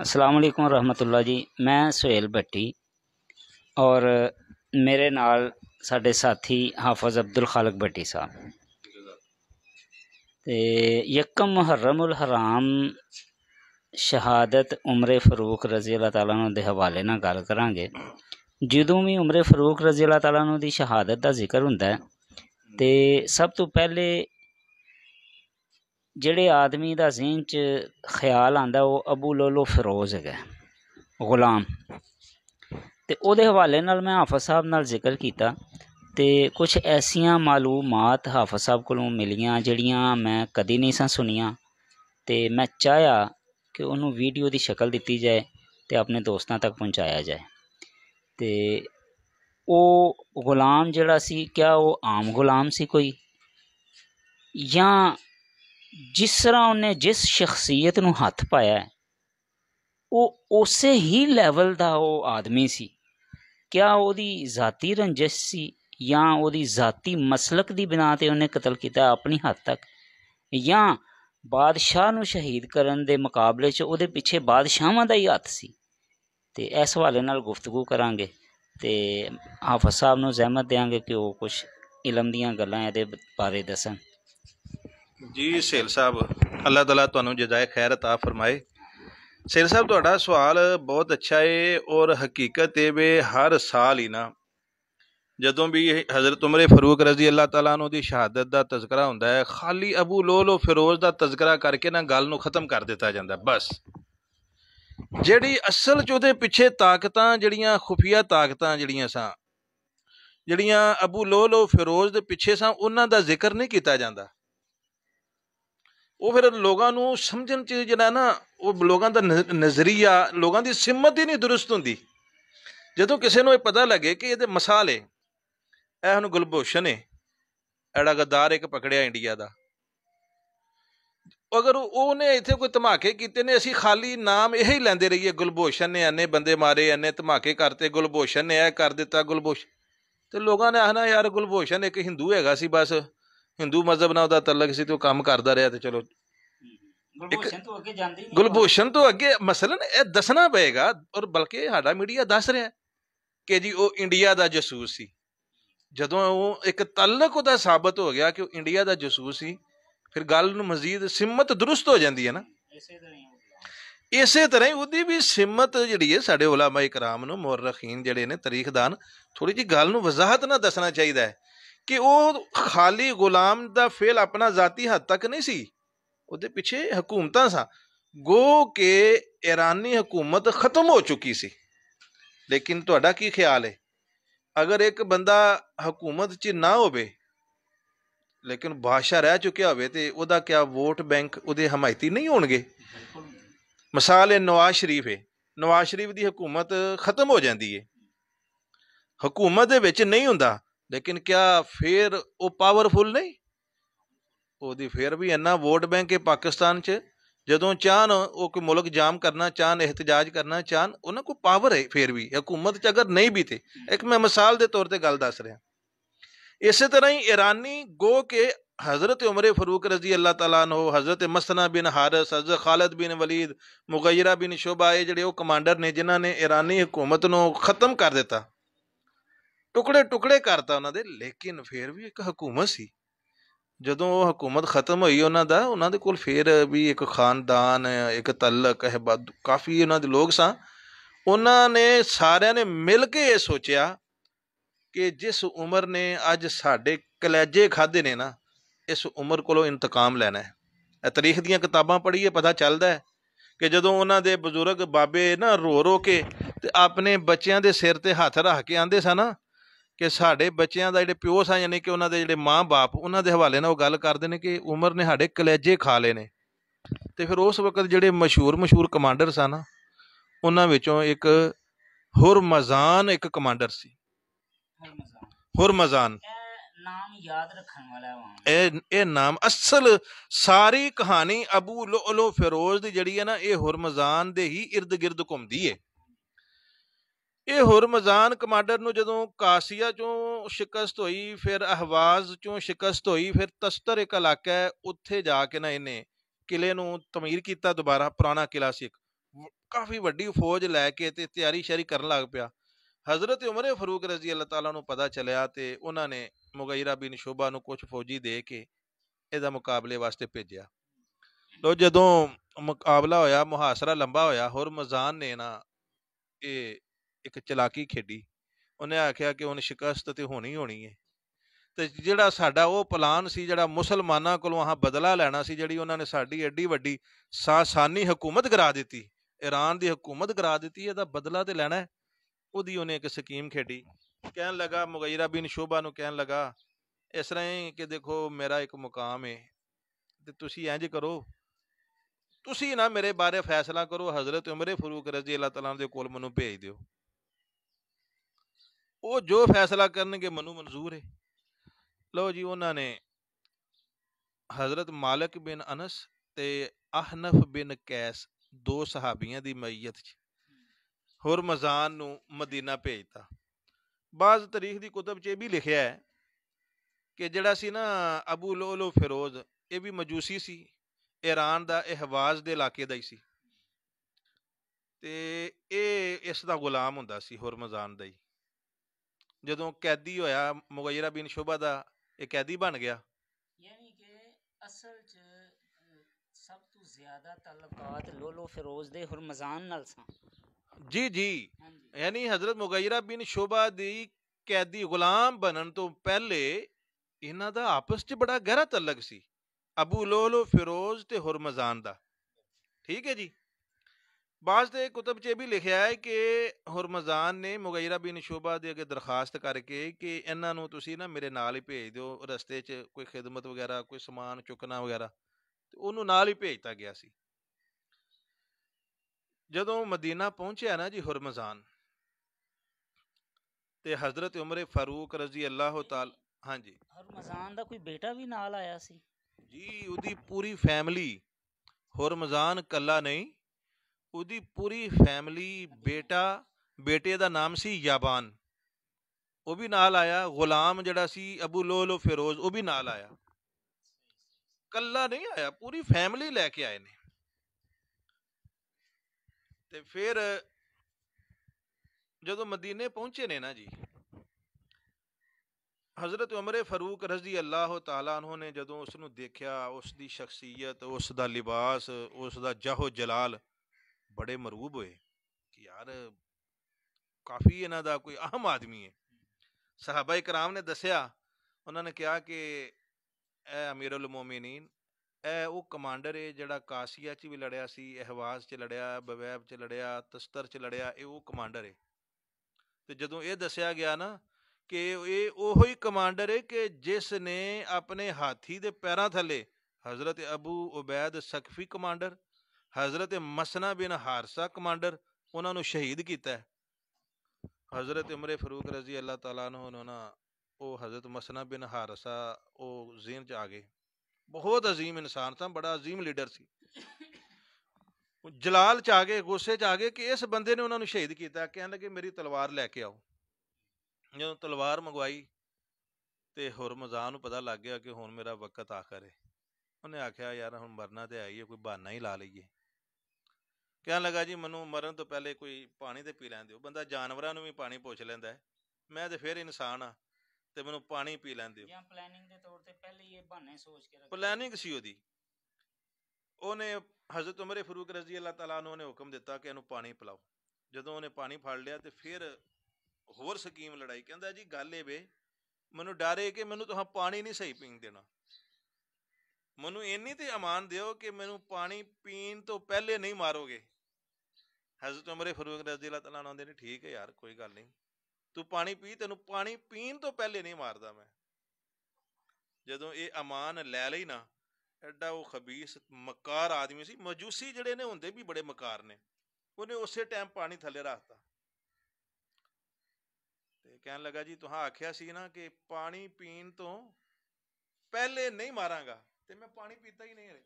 असलम रहमतुल्ला जी मैं सुहेल भट्टी और मेरे नाल साढ़े साथी हाफज अब्दुल खालक भट्टी साहब तो यकम मुहर्रम उल हराम शहादत उमर फरूक रजी अल्लाह तला हवाले न गल करा जो भी उमर फरूक रजी अल्लाह तला शहादत का जिक्र हों तो सब तो पहले ਜਿਹੜੇ ਆਦਮੀ ਦਾ ਜ਼ਿਹਨ 'ਚ ਖਿਆਲ ਆਂਦਾ ਉਹ ਅਬੂ ਲੋਲੋ ਫਿਰੋਜ਼ ਹੈਗਾ ਗੁਲਾਮ ਤੇ ਉਹਦੇ ਹਵਾਲੇ ਨਾਲ ਮੈਂ ਹਾਫਿਜ਼ ਸਾਹਿਬ ਨਾਲ ਜ਼ਿਕਰ ਕੀਤਾ ਤੇ ਕੁਝ ਐਸੀਆਂ ਮਾਲੂਮਾਤ ਹਾਫਿਜ਼ ਸਾਹਿਬ ਕੋਲੋਂ ਮਿਲੀਆਂ ਜਿਹੜੀਆਂ ਮੈਂ ਕਦੀ ਨਹੀਂ ਸਾਂ ਸੁਣੀਆਂ ਤੇ ਮੈਂ ਚਾਹਿਆ ਕਿ ਉਹਨੂੰ ਵੀਡੀਓ ਦੀ ਸ਼ਕਲ ਦਿੱਤੀ ਜਾਏ ਤੇ ਆਪਣੇ ਦੋਸਤਾਂ ਤੱਕ ਪਹੁੰਚਾਇਆ ਜਾਏ ਤੇ ਉਹ ਗੁਲਾਮ ਜਿਹੜਾ ਸੀ ਕਿਆ ਉਹ ਆਮ ਗੁਲਾਮ ਸੀ ਕੋਈ ਜਾਂ ਜਿਸ ਤਰ੍ਹਾਂ ਉਹਨੇ ਜਿਸ ਸ਼ਖਸੀਅਤ ਨੂੰ ਹੱਥ ਪਾਇਆ ਉਹ ਉਸੇ ਹੀ ਲੈਵਲ ਦਾ ਉਹ ਆਦਮੀ ਸੀ ਕਿਆ ਉਹਦੀ ਜ਼ਾਤੀ ਰੰਜਿਸ਼ ਸੀ ਜਾਂ ਉਹਦੀ ਜ਼ਾਤੀ ਮਸਲਕ ਦੀ ਬਿਨਾ ਤੇ ਉਹਨੇ ਕਤਲ ਕੀਤਾ ਆਪਣੀ ਹੱਦ ਤੱਕ ਜਾਂ ਬਾਦਸ਼ਾਹ ਨੂੰ ਸ਼ਹੀਦ ਕਰਨ ਦੇ ਮੁਕਾਬਲੇ 'ਚ ਉਹਦੇ ਪਿੱਛੇ ਬਾਦਸ਼ਾਹਾਂ ਦਾ ਹੀ ਹੱਥ ਸੀ ਤੇ ਇਸ ਹਵਾਲੇ ਨਾਲ ਗੁਫ਼ਤਗੂ ਕਰਾਂਗੇ ਤੇ ਹਾਫਜ਼ ਸਾਹਿਬ ਨੂੰ ਜ਼ਹਿਮਤ ਦੇਾਂਗੇ ਕਿ ਉਹ ਕੁਝ ਇਲਮ ਦੀਆਂ ਗੱਲਾਂ ਇਹਦੇ ਬਾਰੇ ਦੱਸਣ ਜੀ ਸੇਲ ਸਾਹਿਬ ਅੱਲਾਹ ਤਾਲਾ ਤੁਹਾਨੂੰ ਜਜ਼ਾਇ ਖੈਰ عطا ਫਰਮਾਏ ਸੇਲ ਸਾਹਿਬ ਤੁਹਾਡਾ ਸਵਾਲ ਬਹੁਤ ਅੱਛਾ ਏ ਔਰ ਹਕੀਕਤ ਏ ਵੇ ਹਰ ਸਾਲ ਹੀ ਨਾ ਜਦੋਂ ਵੀ ਹਜ਼ਰਤ ਉਮਰ ਫਾਰੂਕ ਰਜ਼ੀ ਅੱਲਾਹ ਤਾਲਾ ਨੂੰ ਦੀ ਸ਼ਹਾਦਤ ਦਾ ਤਜ਼ਕਰਾ ਹੁੰਦਾ ਹੈ ਖਾਲੀ ਅਬੂ ਲੋਲੋ ਫਿਰੋਜ਼ ਦਾ ਤਜ਼ਕਰਾ ਕਰਕੇ ਨਾ ਗੱਲ ਨੂੰ ਖਤਮ ਕਰ ਦਿੱਤਾ ਜਾਂਦਾ ਬਸ ਜਿਹੜੀ ਅਸਲ ਚ ਉਹਦੇ ਪਿੱਛੇ ਤਾਕਤਾਂ ਜਿਹੜੀਆਂ ਖੁਫੀਆ ਤਾਕਤਾਂ ਜਿਹੜੀਆਂ ਸਾਂ ਜਿਹੜੀਆਂ ਅਬੂ ਲੋਲੋ ਫਿਰੋਜ਼ ਦੇ ਪਿੱਛੇ ਸਾਂ ਉਹਨਾਂ ਦਾ ਜ਼ਿਕਰ ਨਹੀਂ ਕੀਤਾ ਜਾਂਦਾ ਉਹ ਫਿਰ ਲੋਕਾਂ ਨੂੰ ਸਮਝਣ ਚ ਜਿਹੜਾ ਨਾ ਉਹ ਲੋਕਾਂ ਦਾ ਨਜ਼ਰੀਆ ਲੋਕਾਂ ਦੀ ਸਿਮਤ ਹੀ ਨਹੀਂ ਦਰਸਤ ਹੁੰਦੀ ਜਦੋਂ ਕਿਸੇ ਨੂੰ ਇਹ ਪਤਾ ਲੱਗੇ ਕਿ ਇਹਦੇ ਮਸਾਲੇ ਇਹ ਨੂੰ ਗੁਲਬੋਸ਼ਨ ਹੈ ਐਡਾ ਗਦਾਰ ਇੱਕ ਪਕੜਿਆ ਇੰਡੀਆ ਦਾ ਅਗਰ ਉਹਨੇ ਇੱਥੇ ਕੋਈ ਧਮਾਕੇ ਕੀਤੇ ਨੇ ਅਸੀਂ ਖਾਲੀ ਨਾਮ ਇਹ ਹੀ ਲੈਂਦੇ ਰਹੀਏ ਗੁਲਬੋਸ਼ਨ ਨੇ ਐਨੇ ਬੰਦੇ ਮਾਰੇ ਐਨੇ ਧਮਾਕੇ ਕਰਤੇ ਗੁਲਬੋਸ਼ਨ ਨੇ ਇਹ ਕਰ ਦਿੱਤਾ ਗੁਲਭੂਸ਼ਣ ਤੇ ਲੋਕਾਂ ਨੇ ਆਖਣਾ ਯਾਰ ਗੁਲਬੋਸ਼ਨ ਇੱਕ ਹਿੰਦੂ ਹੈਗਾ ਸੀ ਬਸ ਹਿੰਦੂ ਮਜ਼ਹਬ ਨਾਲ ਉਹਦਾ ਤਲਕ ਸੀ ਤੇ ਉਹ ਕੰਮ ਕਰਦਾ ਰਿਹਾ ਤੇ ਚਲੋ ਗੁਲਭੂਸ਼ਣ ਤੋਂ ਅੱਗੇ ਜਾਂਦੀ ਤੋਂ ਅੱਗੇ ਮਸਲਨ ਇਹ ਦੱਸਣਾ ਪਏਗਾ ਔਰ ਬਲਕਿ ਸਾਡਾ ਮੀਡੀਆ ਦੱਸ ਰਿਹਾ ਕਿ ਜੀ ਉਹ ਇੰਡੀਆ ਦਾ ਜਸੂਸ ਸੀ ਜਦੋਂ ਉਹ ਇੱਕ ਤਲਕ ਉਹਦਾ ਸਾਬਤ ਹੋ ਗਿਆ ਕਿ ਉਹ ਇੰਡੀਆ ਦਾ ਜਸੂਸ ਸੀ ਫਿਰ ਗੱਲ ਨੂੰ ਮਜ਼ੀਦ ਸਿਮਤ ਦਰਸਤ ਹੋ ਜਾਂਦੀ ਹੈ ਨਾ ਇਸੇ ਤਰ੍ਹਾਂ ਹੀ ਇਸੇ ਤਰ੍ਹਾਂ ਹੀ ਉਹਦੀ ਵੀ ਸਿਮਤ ਜਿਹੜੀ ਹੈ ਸਾਡੇ ਉਲਾਮਾ ਇਕਰਾਮ ਨੂੰ ਮੁਰਰਖੀਨ ਜਿਹੜੇ ਨੇ ਤਾਰੀਖਦਾਨ ਥੋੜੀ ਜੀ ਗੱਲ ਨੂੰ ਵਜ਼ਾਹਤ ਨਾਲ ਦੱਸਣਾ ਚਾਹੀਦਾ ਹੈ ਕਿ ਉਹ ਖਾਲੀ ਗੁਲਾਮ ਦਾ ਫੇਲ ਆਪਣਾ ਜ਼ਾਤੀ ਹੱਦ ਤੱਕ ਨਹੀਂ ਸੀ ਉਹਦੇ ਪਿੱਛੇ ਹਕੂਮਤਾਂ ਸਾਂ ਗੋ ਕੇ ਇਰਾਨੀ ਹਕੂਮਤ ਖਤਮ ਹੋ ਚੁੱਕੀ ਸੀ ਲੇਕਿਨ ਤੁਹਾਡਾ ਕੀ ਖਿਆਲ ਹੈ ਅਗਰ ਇੱਕ ਬੰਦਾ ਹਕੂਮਤ 'ਚ ਨਾ ਹੋਵੇ ਲੇਕਿਨ ਬਾਦਸ਼ਾਹ ਰਹਿ ਚੁੱਕਿਆ ਹੋਵੇ ਤੇ ਉਹਦਾ ਕਿਆ ਵੋਟ ਬੈਂਕ ਉਹਦੇ ਹਮਾਇਤੀ ਨਹੀਂ ਹੋਣਗੇ ਮਿਸਾਲ ਹੈ ਨਵਾਜ਼ ਸ਼ਰੀਫ ਹੈ ਨਵਾਜ਼ ਸ਼ਰੀਫ ਦੀ ਹਕੂਮਤ ਖਤਮ ਹੋ ਜਾਂਦੀ ਹੈ ਹਕੂਮਤ ਦੇ ਵਿੱਚ ਨਹੀਂ ਹੁੰਦਾ ਲੇਕਿਨ ਕਿਆ ਫੇਰ ਉਹ ਪਾਵਰਫੁਲ ਨਹੀਂ ਉਹਦੀ ਫੇਰ ਵੀ ਇੰਨਾ ਵੋਟ ਬੈਂਕ ਹੈ ਪਾਕਿਸਤਾਨ 'ਚ ਜਦੋਂ ਚਾਹਨ ਉਹ ਕੋਈ ਮੁਲਕ ਜਾਮ ਕਰਨਾ ਚਾਹਨ ਇhtਜਾਜ ਕਰਨਾ ਚਾਹਨ ਉਹਨਾਂ ਕੋ ਪਾਵਰ ਹੈ ਫੇਰ ਵੀ ਹਕੂਮਤ 'ਚ ਅਗਰ ਨਹੀਂ ਵੀ ਤੇ ਇੱਕ ਮੈਂ ਮਿਸਾਲ ਦੇ ਤੌਰ ਤੇ ਗੱਲ ਦੱਸ ਰਿਹਾ ਇਸੇ ਤਰ੍ਹਾਂ ਹੀ ਇਰਾਨੀ ਗੋ ਕੇ حضرت عمر فاروق رضی اللہ تعالی عنہ حضرت مسنا بن حارث حضرت خالد بن ولید مغیرہ بن شعبہ ਇਹ جڑے ਉਹ کمانڈر نے ਜਿਨ੍ਹਾਂ نے ایرانی حکومت نو ختم کر دیتا ਟੁਕੜੇ ਟੁਕੜੇ ਕਰਤਾ ਉਹਨਾਂ ਦੇ ਲੇਕਿਨ ਫਿਰ ਵੀ ਇੱਕ ਹਕੂਮਤ ਸੀ ਜਦੋਂ ਉਹ ਹਕੂਮਤ ਖਤਮ ਹੋਈ ਉਹਨਾਂ ਦਾ ਉਹਨਾਂ ਦੇ ਕੋਲ ਫੇਰ ਵੀ ਇੱਕ ਖਾਨਦਾਨ ਇੱਕ ਤਲਕ ਹੈ ਕਾਫੀ ਉਹਨਾਂ ਦੇ ਲੋਕ ਸਾਂ ਉਹਨਾਂ ਨੇ ਸਾਰਿਆਂ ਨੇ ਮਿਲ ਕੇ ਇਹ ਸੋਚਿਆ ਕਿ ਜਿਸ ਉਮਰ ਨੇ ਅੱਜ ਸਾਡੇ ਕਲੇਜੇ ਖਾਦੇ ਨੇ ਨਾ ਇਸ ਉਮਰ ਕੋਲੋਂ ਇੰਤਕਾਮ ਲੈਣਾ ਹੈ ਇਹ ਤਾਰੀਖ ਦੀਆਂ ਕਿਤਾਬਾਂ ਪੜ੍ਹੀਏ ਪਤਾ ਚੱਲਦਾ ਹੈ ਕਿ ਜਦੋਂ ਉਹਨਾਂ ਦੇ ਬਜ਼ੁਰਗ ਬਾਬੇ ਨਾ ਰੋ ਰੋ ਕੇ ਤੇ ਆਪਣੇ ਬੱਚਿਆਂ ਦੇ ਸਿਰ ਤੇ ਹੱਥ ਰੱਖ ਕੇ ਆਂਦੇ ਸਨ ਨਾ ਕਿ ਸਾਡੇ ਬੱਚਿਆਂ ਦਾ ਜਿਹੜੇ ਪਿਓ ਸਾਂ ਯਾਨੀ ਕਿ ਉਹਨਾਂ ਦੇ ਜਿਹੜੇ ਮਾਂ-ਬਾਪ ਉਹਨਾਂ ਦੇ ਹਵਾਲੇ ਨਾਲ ਉਹ ਗੱਲ ਕਰਦੇ ਨੇ ਕਿ ਉਮਰ ਨੇ ਸਾਡੇ ਕਲੇਜੇ ਖਾ ਲਏ ਨੇ ਤੇ ਫਿਰ ਉਸ ਵਕਤ ਜਿਹੜੇ ਮਸ਼ਹੂਰ ਮਸ਼ਹੂਰ ਕਮਾਂਡਰ ਸਨ ਉਹਨਾਂ ਵਿੱਚੋਂ ਇੱਕ ਹੁਰਮਜ਼ਾਨ ਇੱਕ ਕਮਾਂਡਰ ਸੀ ਹੁਰਮਜ਼ਾਨ ਨਾਮ ਯਾਦ ਰੱਖਣ ਵਾਲਾ ਵਾ ਇਹ ਇਹ ਨਾਮ ਅਸਲ ਸਾਰੀ ਕਹਾਣੀ ਅਬੂ ਲੁਲੂ ਫਿਰੋਜ਼ ਦੀ ਜਿਹੜੀ ਹੈ ਨਾ ਇਹ ਹੁਰਮਜ਼ਾਨ ਦੇ ਹੀ ird-gird ਘੁੰਮਦੀ ਹੈ ਇਹ ਹਰਮਜ਼ਾਨ ਕਮਾਂਡਰ ਨੂੰ ਜਦੋਂ ਕਾਸੀਆ ਚੋਂ ਸ਼ਿਕਸਤ ਹੋਈ ਫਿਰ ਅਹਵਾਜ਼ ਚੋਂ ਸ਼ਿਕਸਤ ਹੋਈ ਫਿਰ ਤਸਤਰ ਇੱਕ ਇਲਾਕਾ ਹੈ ਉੱਥੇ ਜਾ ਕੇ ਨਾ ਇਹਨੇ ਕਿਲੇ ਨੂੰ ਤਮੀਰ ਕੀਤਾ ਦੁਬਾਰਾ ਪੁਰਾਣਾ ਕਿਲਾ ਸੀ ਕਾਫੀ ਵੱਡੀ ਫੌਜ ਲੈ ਕੇ ਤੇ ਤਿਆਰੀ ਸ਼ਰੀ ਕਰਨ ਲੱਗ ਪਿਆ حضرت عمر ਫਾਰੂਕ ਰਜ਼ੀ ਅੱਲਾਹ ਤਾਲਾ ਨੂੰ ਪਤਾ ਚੱਲਿਆ ਤੇ ਉਹਨਾਂ ਨੇ ਮੁਗੈਰਾ ਬਿਨ ਸ਼ੋਬਾ ਨੂੰ ਕੁਝ ਫੌਜੀ ਦੇ ਕੇ ਇਹਦਾ ਮੁਕਾਬਲੇ ਵਾਸਤੇ ਭੇਜਿਆ ਲੋ ਜਦੋਂ ਮੁਕਾਬਲਾ ਹੋਇਆ ਮੁਹਾਸਰਾ ਲੰਬਾ ਹੋਇਆ ਹਰਮਜ਼ਾਨ ਨੇ ਨਾ ਇਹ ਇੱਕ ਚਲਾਕੀ ਖੇਡੀ ਉਹਨੇ ਆਖਿਆ ਕਿ ਹੁਣ ਸ਼ਿਕਸਤ ਤੇ ਹੋਣੀ ਹੋਣੀ ਹੈ ਤੇ ਜਿਹੜਾ ਸਾਡਾ ਉਹ ਪਲਾਨ ਸੀ ਜਿਹੜਾ ਮੁਸਲਮਾਨਾਂ ਕੋਲੋਂ ਆਹ ਬਦਲਾ ਲੈਣਾ ਸੀ ਜਿਹੜੀ ਉਹਨਾਂ ਨੇ ਸਾਡੀ ਐਡੀ ਵੱਡੀ ਸਾਸਾਨੀ ਹਕੂਮਤ ਕਰਾ ਦਿੱਤੀ ਈਰਾਨ ਦੀ ਹਕੂਮਤ ਕਰਾ ਦਿੱਤੀ ਇਹਦਾ ਬਦਲਾ ਤੇ ਲੈਣਾ ਉਹਦੀ ਉਹਨੇ ਇੱਕ ਸਕੀਮ ਖੇਡੀ ਕਹਿਣ ਲੱਗਾ ਮੁਗੈਰਾ ਬਿਨ ਸ਼ੋਬਾ ਨੂੰ ਕਹਿਣ ਲੱਗਾ ਇਸ ਤਰ੍ਹਾਂ ਕਿ ਦੇਖੋ ਮੇਰਾ ਇੱਕ ਮੁਕਾਮ ਹੈ ਤੇ ਤੁਸੀਂ ਇੰਜ ਕਰੋ ਤੁਸੀਂ ਨਾ ਮੇਰੇ ਬਾਰੇ ਫੈਸਲਾ ਕਰੋ ਹਜ਼ਰਤ ਉਮਰ ਫਰੂਕ ਰਜ਼ੀ ਅੱਲਾਹ ਤਾਲਾ ਦੇ ਕੋਲ ਮੈਨੂੰ ਭੇਜ ਦਿਓ ਉਹ ਜੋ ਫੈਸਲਾ ਕਰਨਗੇ ਮਨੂ ਮਨਜ਼ੂਰ ਹੈ ਲੋ ਜੀ ਉਹਨਾਂ ਨੇ حضرت ਮਾਲਕ ਬਿਨ ਅਨਸ ਤੇ ਅਹਨਫ ਬਿਨ ਕੈਸ ਦੋ ਸਹਾਬੀਆਂ ਦੀ ਮਈਤ 'ਚ ਹਰਮਜ਼ਾਨ ਨੂੰ ਮਦੀਨਾ ਭੇਜਤਾ ਬਾਜ਼ ਤਾਰੀਖ ਦੀ ਕਤਬ 'ਚ ਇਹ ਵੀ ਲਿਖਿਆ ਹੈ ਕਿ ਜਿਹੜਾ ਸੀ ਨਾ ਅਬੂ ਲੋਲੋ ਫਿਰੋਜ਼ ਇਹ ਵੀ ਮਜੂਸੀ ਸੀ ਈਰਾਨ ਦਾ ਇਹ ਦੇ ਇਲਾਕੇ ਦਾ ਹੀ ਸੀ ਤੇ ਇਹ ਇਸ ਦਾ ਗੁਲਾਮ ਹੁੰਦਾ ਸੀ ਹਰਮਜ਼ਾਨ ਦਾ ਹੀ ਜਦੋਂ ਕੈਦੀ ਹੋਇਆ ਮੁਗੈਰਾ ਬਿਨ ਸ਼ੁਬਾ ਦਾ ਇਹ ਕੈਦੀ ਬਣ ਗਿਆ ਯਾਨੀ ਕਿ ਅਸਲ 'ਚ ਸਭ ਤੋਂ ਜ਼ਿਆਦਾ ਤਾਲੁਕਾਤ ਲੋਲੋ ਫਿਰੋਜ਼ ਦੇ ਹਰਮਜ਼ਾਨ ਨਾਲ ਸਨ ਜੀ ਜੀ ਯਾਨੀ ਹਜ਼ਰਤ ਮੁਗੈਰਾ ਬਿਨ ਸ਼ੁਬਾ ਦੀ ਕੈਦੀ ਗੁਲਾਮ ਬਣਨ ਤੋਂ ਪਹਿਲੇ ਇਹਨਾਂ ਦਾ ਆਪਸ 'ਚ ਬੜਾ ਗਹਿਰਾ ਤਲਕ ਸੀ ਅਬੂ ਲੋਲੋ ਫਿਰੋਜ਼ ਤੇ ਹਰਮਜ਼ਾਨ ਦਾ ਠੀਕ ਹੈ ਜੀ ਬਾਜ਼ ਦੇ ਕਤਬ 'ਚ ਇਹ ਵੀ ਲਿਖਿਆ ਹੈ ਕਿ ਹਰਮਜ਼ਾਨ ਨੇ ਮੁਗੈਰਾ ਬਿਨ ਸ਼ੋਬਾ ਦੇ ਅੱਗੇ ਦਰਖਾਸਤ ਕਰਕੇ ਕਿ ਇਹਨਾਂ ਨੂੰ ਤੁਸੀਂ ਨਾ ਮੇਰੇ ਨਾਲ ਹੀ ਭੇਜ ਦਿਓ ਰਸਤੇ 'ਚ ਕੋਈ ਖਿਦਮਤ ਵਗੈਰਾ ਕੋਈ ਸਮਾਨ ਚੁੱਕਣਾ ਵਗੈਰਾ ਤੇ ਉਹਨੂੰ ਨਾਲ ਹੀ ਭੇਜਤਾ ਗਿਆ ਸੀ ਜਦੋਂ ਮਦੀਨਾ ਪਹੁੰਚਿਆ ਨਾ ਜੀ ਹਰਮਜ਼ਾਨ ਤੇ ਹਜ਼ਰਤ ਉਮਰ ਫਾਰੂਕ ਰਜ਼ੀ ਅੱਲਾਹੁ ਤਾਲ ਹਾਂਜੀ ਹਰਮਜ਼ਾਨ ਦਾ ਕੋਈ ਬੇਟਾ ਵੀ ਨਾਲ ਆਇਆ ਸੀ ਜੀ ਉਹਦੀ ਪੂਰੀ ਫੈਮਿਲੀ ਹਰਮਜ਼ਾਨ ਕੱਲਾ ਨਹੀਂ ਉਹਦੀ ਪੂਰੀ ਫੈਮਿਲੀ ਬੇਟਾ ਬੇਟੇ ਦਾ ਨਾਮ ਸੀ ਯਾਬਾਨ ਉਹ ਵੀ ਨਾਲ ਆਇਆ ਗੁਲਾਮ ਜਿਹੜਾ ਸੀ ਅਬੂ ਲੋਲੋ ਫਿਰੋਜ਼ ਉਹ ਵੀ ਨਾਲ ਆਇਆ ਕੱਲਾ ਨਹੀਂ ਆਇਆ ਪੂਰੀ ਫੈਮਿਲੀ ਲੈ ਕੇ ਆਏ ਨੇ ਤੇ ਫਿਰ ਜਦੋਂ ਮਦੀਨੇ ਪਹੁੰਚੇ ਨੇ ਨਾ ਜੀ ਹਜ਼ਰਤ ਉਮਰ ਫਾਰੂਕ ਰਜ਼ੀ ਅੱਲਾਹ ਤਾਲਾ ਅਨਹੂ ਨੇ ਜਦੋਂ ਉਸ ਨੂੰ ਦੇਖਿਆ ਉਸ ਦੀ ਸ਼ਖਸੀਅਤ ਉਸ ਦਾ ਲਿਬਾਸ ਉਸ ਦਾ ਜਹੋ ਜਲਾਲ ਬੜੇ ਮਰੂਬ ਹੋਏ ਕਿ ਯਾਰ ਕਾਫੀ ਇਹਨਾਂ ਦਾ ਕੋਈ ਅਹਿਮ ਆਦਮੀ ਹੈ ਸਹਾਬਾ ਇਕਰਾਮ ਨੇ ਦੱਸਿਆ ਉਹਨਾਂ ਨੇ ਕਿਹਾ ਕਿ ਇਹ ਅਮੀਰੁਲ ਮੂਮਿਨਿਨ ਇਹ ਉਹ ਕਮਾਂਡਰ ਹੈ ਜਿਹੜਾ ਕਾਸੀਆ 'ਚ ਵੀ ਲੜਿਆ ਸੀ ਅਹਵਾਜ਼ 'ਚ ਲੜਿਆ ਬਵੈਬ 'ਚ ਲੜਿਆ ਤਸਤਰ 'ਚ ਲੜਿਆ ਇਹ ਉਹ ਕਮਾਂਡਰ ਹੈ ਤੇ ਜਦੋਂ ਇਹ ਦੱਸਿਆ ਗਿਆ ਨਾ ਕਿ ਇਹ ਉਹੋ ਹੀ ਕਮਾਂਡਰ ਹੈ ਕਿ ਜਿਸ ਨੇ ਆਪਣੇ ਹਾਥੀ ਦੇ ਪੈਰਾਂ ਥੱਲੇ حضرت ਅਬੂ ਉਬੈਦ ਸਕਫੀ ਕਮਾਂਡਰ हज़रत मसना बिन हारसा कमांडर उन्होंने शहीद किया हज़रत उम्र फरूक रजी अल्लाह तला हज़रत मसना बिन हारसा वो जीन च आ गए बहुत अजीम इंसान था बड़ा अजीम लीडर से जलाल च आ गए गुस्से च आ गए कि इस बंद ने उन्होंने शहीद किया कह लगे मेरी तलवार लैके आओ जो तलवार मंगवाई तो होर मजाक पता लग गया कि हूँ मेरा वक्त आकर है उन्हें आख्या यार हम मरना तो आईए कोई बहाना ही ला लीए ਕਹਿਣ ਲੱਗਾ ਜੀ ਮੈਨੂੰ ਮਰਨ ਤੋਂ ਪਹਿਲੇ ਕੋਈ ਪਾਣੀ ਤੇ ਪੀ ਲੈਣ ਦਿਓ ਬੰਦਾ ਜਾਨਵਰਾਂ ਨੂੰ ਵੀ ਪਾਣੀ ਪੁੱਛ ਲੈਂਦਾ ਹੈ ਮੈਂ ਤੇ ਫਿਰ ਇਨਸਾਨ ਆ ਤੇ ਮੈਨੂੰ ਪਾਣੀ ਪੀ ਲੈਣ ਦਿਓ ਜਾਂ ਪਲੈਨਿੰਗ ਦੇ ਤੌਰ ਤੇ ਪਹਿਲੇ ਹੀ ਇਹ ਬਹਾਨੇ ਸੋਚ ਕੇ ਰੱਖ ਪਲੈਨਿੰਗ ਸੀ ਉਹਦੀ ਉਹਨੇ ਹਜ਼ਰਤ ਉਮਰ ਫਰੂਕ ਰਜ਼ੀ ਅੱਲਾਹ ਤਾਲਾ ਨੂੰ ਉਹਨੇ ਹੁਕਮ ਦਿੱਤਾ ਕਿ ਇਹਨੂੰ ਪਾਣੀ ਪਿਲਾਓ ਜਦੋਂ ਉਹਨੇ ਪਾਣੀ ਫੜ ਲਿਆ ਤੇ ਫਿਰ ਹੋਰ ਸਕੀਮ ਲੜਾਈ ਕਹਿੰਦਾ ਜੀ ਗੱਲ ਇਹ ਵੇ ਮੈਨੂੰ ਡਾਰੇ ਕਿ ਮੈਨੂੰ ਤੁਹਾਂ ਪਾਣੀ ਨਹੀਂ ਸਹੀ ਪੀਣ ਦੇਣਾ ਮੈਨੂੰ ਇੰਨੀ ਤੇ ਅਮਾਨ ਦਿਓ ਕਿ ਮੈਨੂੰ ਪਾਣੀ ਪੀਣ ਤੋਂ ਪਹਿਲੇ ਨਹੀਂ ਮਾਰੋਗੇ ਹਜ਼ਰਤ ਉਮਰ ਫਾਰੂਕ ਰਜ਼ੀ ਅੱਲਾਹ ਤਾਲਾ ਉਹਨਾਂ ਨੇ ਠੀਕ ਹੈ ਯਾਰ ਕੋਈ ਗੱਲ ਨਹੀਂ ਤੂੰ ਪਾਣੀ ਪੀ ਤੈਨੂੰ ਪਾਣੀ ਪੀਣ ਤੋਂ ਪਹਿਲੇ ਨਹੀਂ ਮਾਰਦਾ ਮੈਂ ਜਦੋਂ ਇਹ ਅਮਾਨ ਲੈ ਲਈ ਨਾ ਐਡਾ ਉਹ ਖਬੀਸ ਮਕਾਰ ਆਦਮੀ ਸੀ ਮਜੂਸੀ ਜਿਹੜੇ ਨੇ ਹੁੰਦੇ ਵੀ ਬੜੇ ਮਕਾਰ ਨੇ ਉਹਨੇ ਉਸੇ ਟਾਈਮ ਪਾਣੀ ਥੱਲੇ ਰੱਖਤਾ ਤੇ ਕਹਿਣ ਲੱਗਾ ਜੀ ਤੁਹਾਂ ਆਖਿਆ ਸੀ ਨਾ ਕਿ ਪਾਣੀ ਪੀਣ ਤੋਂ ਪਹਿਲੇ ਨਹੀਂ ਮਾਰਾਂਗਾ ਤੇ ਮੈਂ ਪਾਣੀ ਪੀਤਾ ਹੀ ਨਹੀਂ ਹਰੇ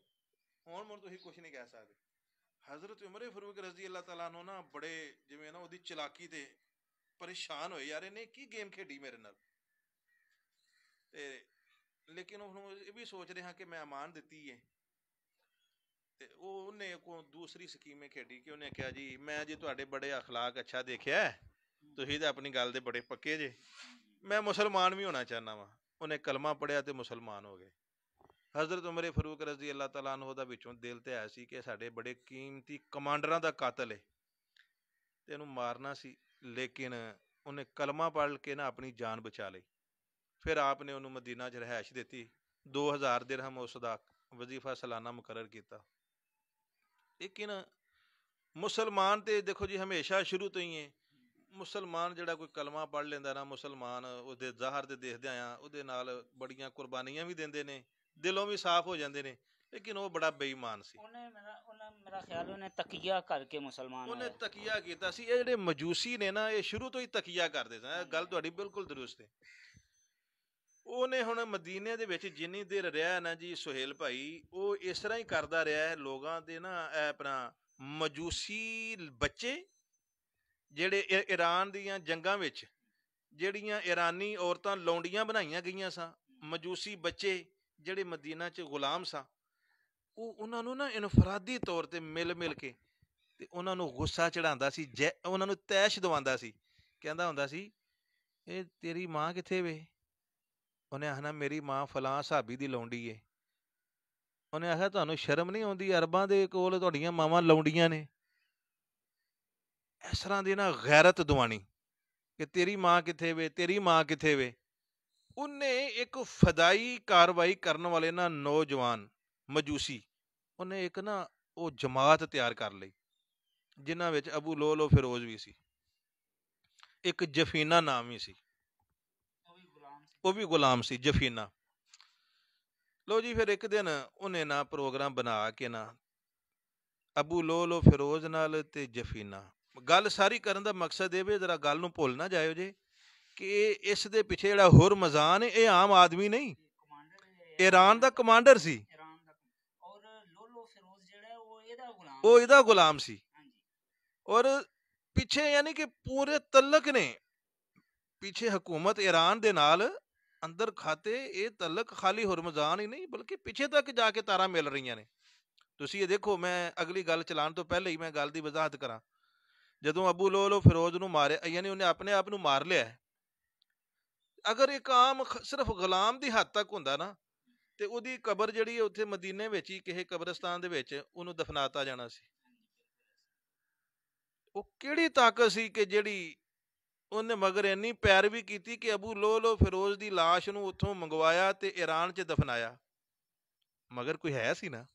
ਹੁਣ ਮੈਨੂੰ ਤੁਸੀਂ ਕੁਝ ਨਹੀਂ ਕਹਿ ਸਕਦੇ ਹਜ਼ਰਤ ਉਮਰ ਫਾਰੂਕ ਰਜ਼ੀ ਅੱਲਾਹ ਤਾਲਾ ਨੂੰ ਨਾ ਬੜੇ ਜਿਵੇਂ ਨਾ ਉਹਦੀ ਚਲਾਕੀ ਤੇ ਪਰੇਸ਼ਾਨ ਹੋਏ ਯਾਰ ਇਹਨੇ ਕੀ ਗੇਮ ਖੇਡੀ ਮੇਰੇ ਨਾਲ ਤੇ ਲੇਕਿਨ ਉਹਨੂੰ ਇਹ ਵੀ ਸੋਚ ਰਿਹਾ ਕਿ ਮੈਂ ਅਮਾਨ ਦਿੱਤੀ ਹੈ ਤੇ ਉਹ ਉਹਨੇ ਕੋ ਦੂਸਰੀ ਸਕੀਮੇ ਖੇਡੀ ਕਿ ਉਹਨੇ ਕਿਹਾ ਜੀ ਮੈਂ ਜੀ ਤੁਹਾਡੇ ਬੜੇ اخلاق ਅੱਛਾ ਦੇਖਿਆ ਤੁਸੀਂ ਤਾਂ ਆਪਣੀ ਗੱਲ ਦੇ ਬੜੇ ਪੱਕੇ ਜੇ ਮੈਂ ਮੁਸਲਮਾਨ ਵੀ ਹੋਣਾ ਚਾਹਨਾ ਵਾਂ ਉਹਨੇ ਕਲਮਾ ਪੜਿਆ ਤੇ ਮੁਸਲਮਾਨ ਹੋ ਗਏ ਹਜ਼ਰਤ ਉਮਰ ਫਾਰੂਕ ਰਜ਼ੀ ਅੱਲਾਹ ਤਾਲਾ ਅਨਹੁ ਦਾ ਵਿੱਚੋਂ ਦਿਲ ਤੇ ਆਇਆ ਸੀ ਕਿ ਸਾਡੇ ਬੜੇ ਕੀਮਤੀ ਕਮਾਂਡਰਾਂ ਦਾ ਕਾਤਲ ਹੈ ਤੇ ਇਹਨੂੰ ਮਾਰਨਾ ਸੀ ਲੇਕਿਨ ਉਹਨੇ ਕਲਮਾ ਪੜ੍ਹ ਕੇ ਨਾ ਆਪਣੀ ਜਾਨ ਬਚਾ ਲਈ ਫਿਰ ਆਪ ਨੇ ਉਹਨੂੰ ਮਦੀਨਾ 'ਚ ਰਹਿائش ਦਿੱਤੀ 2000 ਦਿਰਹਮ ਉਸ ਦਾ ਵਜ਼ੀਫਾ ਸਾਲਾਨਾ ਮੁਕਰਰ ਕੀਤਾ ਲੇਕਿਨ ਮੁਸਲਮਾਨ ਤੇ ਦੇਖੋ ਜੀ ਹਮੇਸ਼ਾ ਸ਼ੁਰੂ ਤੋਂ ਹੀ ਹੈ ਮੁਸਲਮਾਨ ਜਿਹੜਾ ਕੋਈ ਕਲਮਾ ਪੜ੍ਹ ਲੈਂਦਾ ਨਾ ਮੁਸਲਮਾਨ ਉਹਦੇ ਜ਼ਾਹਰ ਤੇ ਦੇਖਦੇ ਆਂ ਉਹਦੇ ਨਾਲ ਬੜੀਆਂ ਕੁਰਬਾਨੀਆਂ ਵੀ ਦਿੰਦੇ ਨੇ ਦਿਲੋਂ ਵੀ ਸਾਫ਼ ਹੋ ਜਾਂਦੇ ਨੇ ਲੇਕਿਨ ਉਹ ਬੜਾ ਬੇਈਮਾਨ ਸੀ ਉਹਨੇ ਮੇਰਾ ਉਹਨੇ ਮੇਰਾ ਖਿਆਲ ਉਹਨੇ ਤਕੀਆ ਕਰਕੇ ਮੁਸਲਮਾਨ ਉਹਨੇ ਤਕੀਆ ਕੀਤਾ ਸੀ ਇਹ ਜਿਹੜੇ ਮਜੂਸੀ ਨੇ ਨਾ ਇਹ ਸ਼ੁਰੂ ਤੋਂ ਹੀ ਤਕੀਆ ਕਰਦੇ ਸਨ ਗੱਲ ਤੁਹਾਡੀ ਬਿਲਕੁਲ درست ਹੈ ਉਹਨੇ ਹੁਣ ਮਦੀਨੇ ਦੇ ਵਿੱਚ ਜਿੰਨੀ ਦੇਰ ਰਿਹਾ ਨਾ ਜੀ ਸੁਹੇਲ ਭਾਈ ਉਹ ਇਸ ਤਰ੍ਹਾਂ ਹੀ ਕਰਦਾ ਰਿਹਾ ਹੈ ਲੋਕਾਂ ਦੇ ਨਾ ਆਪਣਾ ਮਜੂਸੀ ਬੱਚੇ ਜਿਹੜੇ ਈਰਾਨ ਦੀਆਂ ਜੰਗਾਂ ਵਿੱਚ ਜਿਹੜੀਆਂ ਈਰਾਨੀ ਔਰਤਾਂ ਲੌਂਡੀਆਂ ਬਣਾਈਆਂ ਗਈਆਂ ਸਨ ਮਜੂਸੀ ਬੱਚੇ ਜਿਹੜੇ ਮਦੀਨਾ 'ਚ ਗੁਲਾਮ ਸਾਂ ਉਹ ਉਹਨਾਂ ਨੂੰ ਨਾ ਇਨਫਰਾਦੀ ਤੌਰ ਤੇ ਮਿਲ ਮਿਲ ਕੇ ਤੇ ਉਹਨਾਂ ਨੂੰ ਗੁੱਸਾ ਚੜਾਉਂਦਾ ਸੀ ਜੈ ਉਹਨਾਂ ਨੂੰ ਤੈਸ਼ ਦਵਾਉਂਦਾ ਸੀ ਕਹਿੰਦਾ ਹੁੰਦਾ ਸੀ ਇਹ ਤੇਰੀ ਮਾਂ ਕਿੱਥੇ ਵੇ ਉਹਨੇ ਆਖਣਾ ਮੇਰੀ ਮਾਂ ਫਲਾਂ ਸਾਬੀ ਦੀ ਲੌਂਡੀ ਏ ਉਹਨੇ ਆਖਿਆ ਤੁਹਾਨੂੰ ਸ਼ਰਮ ਨਹੀਂ ਆਉਂਦੀ ਅਰਬਾਂ ਦੇ ਕੋਲ ਤੁਹਾਡੀਆਂ ਮਾਵਾਂ ਲੌਂਡੀਆਂ ਨੇ ਇਸ ਤਰ੍ਹਾਂ ਦੀ ਨਾ ਗੈਰਤ ਦਵਾਣੀ ਕਿ ਤੇਰੀ ਮਾਂ ਕਿੱਥੇ ਵੇ ਤੇਰੀ ਮਾਂ ਕਿੱਥੇ ਵੇ ਉਹਨੇ ਇੱਕ ਫਦਾਈ ਕਾਰਵਾਈ ਕਰਨ ਵਾਲੇ ਨਾ ਨੌਜਵਾਨ ਮਜੂਸੀ ਉਹਨੇ ਇੱਕ ਨਾ ਉਹ ਜਮਾਤ ਤਿਆਰ ਕਰ ਲਈ ਜਿਨ੍ਹਾਂ ਵਿੱਚ ਅਬੂ ਲੋਲੋ ਫਿਰੋਜ਼ ਵੀ ਸੀ ਇੱਕ ਜਫੀਨਾ ਨਾਮ ਵੀ ਸੀ ਉਹ ਵੀ ਗੁਲਾਮ ਸੀ ਜਫੀਨਾ ਲੋ ਜੀ ਫਿਰ ਇੱਕ ਦਿਨ ਉਹਨੇ ਨਾ ਪ੍ਰੋਗਰਾਮ ਬਣਾ ਕੇ ਨਾ ਅਬੂ ਲੋਲੋ ਫਿਰੋਜ਼ ਨਾਲ ਤੇ ਜਫੀਨਾ ਗੱਲ ਸਾਰੀ ਕਰਨ ਦਾ ਮਕਸਦ ਇਹ ਵੀ ਜਰਾ ਗੱਲ ਨੂੰ ਭੁੱਲ ਨਾ ਜਾਇਓ ਜੇ ਕਿ ਇਸ ਦੇ ਪਿੱਛੇ ਜਿਹੜਾ ਹੁਰ ਮਜ਼ਾਨ ਹੈ ਇਹ ਆਮ ਆਦਮੀ ਨਹੀਂ ਈਰਾਨ ਦਾ ਕਮਾਂਡਰ ਸੀ ਉਹ ਇਹਦਾ ਗੁਲਾਮ ਸੀ ਔਰ ਪਿੱਛੇ ਯਾਨੀ ਕਿ ਪੂਰੇ ਤਲਕ ਨੇ ਪਿੱਛੇ ਹਕੂਮਤ ਈਰਾਨ ਦੇ ਨਾਲ ਅੰਦਰ ਖਾਤੇ ਇਹ ਤਲਕ ਖਾਲੀ ਹਰਮਜ਼ਾਨ ਹੀ ਨਹੀਂ ਬਲਕਿ ਪਿੱਛੇ ਤੱਕ ਜਾ ਕੇ ਤਾਰਾ ਮਿਲ ਰਹੀਆਂ ਨੇ ਤੁਸੀਂ ਇਹ ਦੇਖੋ ਮੈਂ ਅਗਲੀ ਗੱਲ ਚਲਾਣ ਤੋਂ ਪਹਿਲੇ ਹੀ ਮੈਂ ਗੱਲ ਦੀ ਵਜ਼ਾਹਤ ਕਰਾਂ ਜਦੋਂ ਅਬੂ ਲੋਲੋ ਫਿਰੋਜ਼ ਨੂੰ ਮਾਰਿਆ ਯਾਨੀ ਉਹਨੇ ਆਪਣੇ ਆਪ ਨੂੰ ਮਾਰ ਲਿਆ ਅਗਰ ਇੱਕ ਆਮ ਸਿਰਫ ਗੁਲਾਮ ਦੀ ਹੱਦ ਤੱਕ ਹੁੰਦਾ ਨਾ ਤੇ ਉਹਦੀ ਕਬਰ ਜਿਹੜੀ ਹੈ ਉੱਥੇ ਮਦੀਨੇ ਵਿੱਚ ਹੀ ਕਿਸੇ ਕਬਰਸਤਾਨ ਦੇ ਵਿੱਚ ਉਹਨੂੰ ਦਫਨਾਤਾ ਜਾਣਾ ਸੀ ਉਹ ਕਿਹੜੀ ਤਾਕਤ ਸੀ ਕਿ ਜਿਹੜੀ ਉਹਨੇ ਮਗਰ ਇੰਨੀ ਪੈਰਵੀ ਕੀਤੀ ਕਿ ਅਬੂ ਲੋਲੋ ਫਿਰੋਜ਼ ਦੀ লাশ ਨੂੰ ਉੱਥੋਂ ਮੰਗਵਾਇਆ ਤੇ ਈਰਾਨ 'ਚ ਦਫਨਾਇਆ ਮਗਰ ਕੋਈ ਹੈ ਸੀ ਨਾ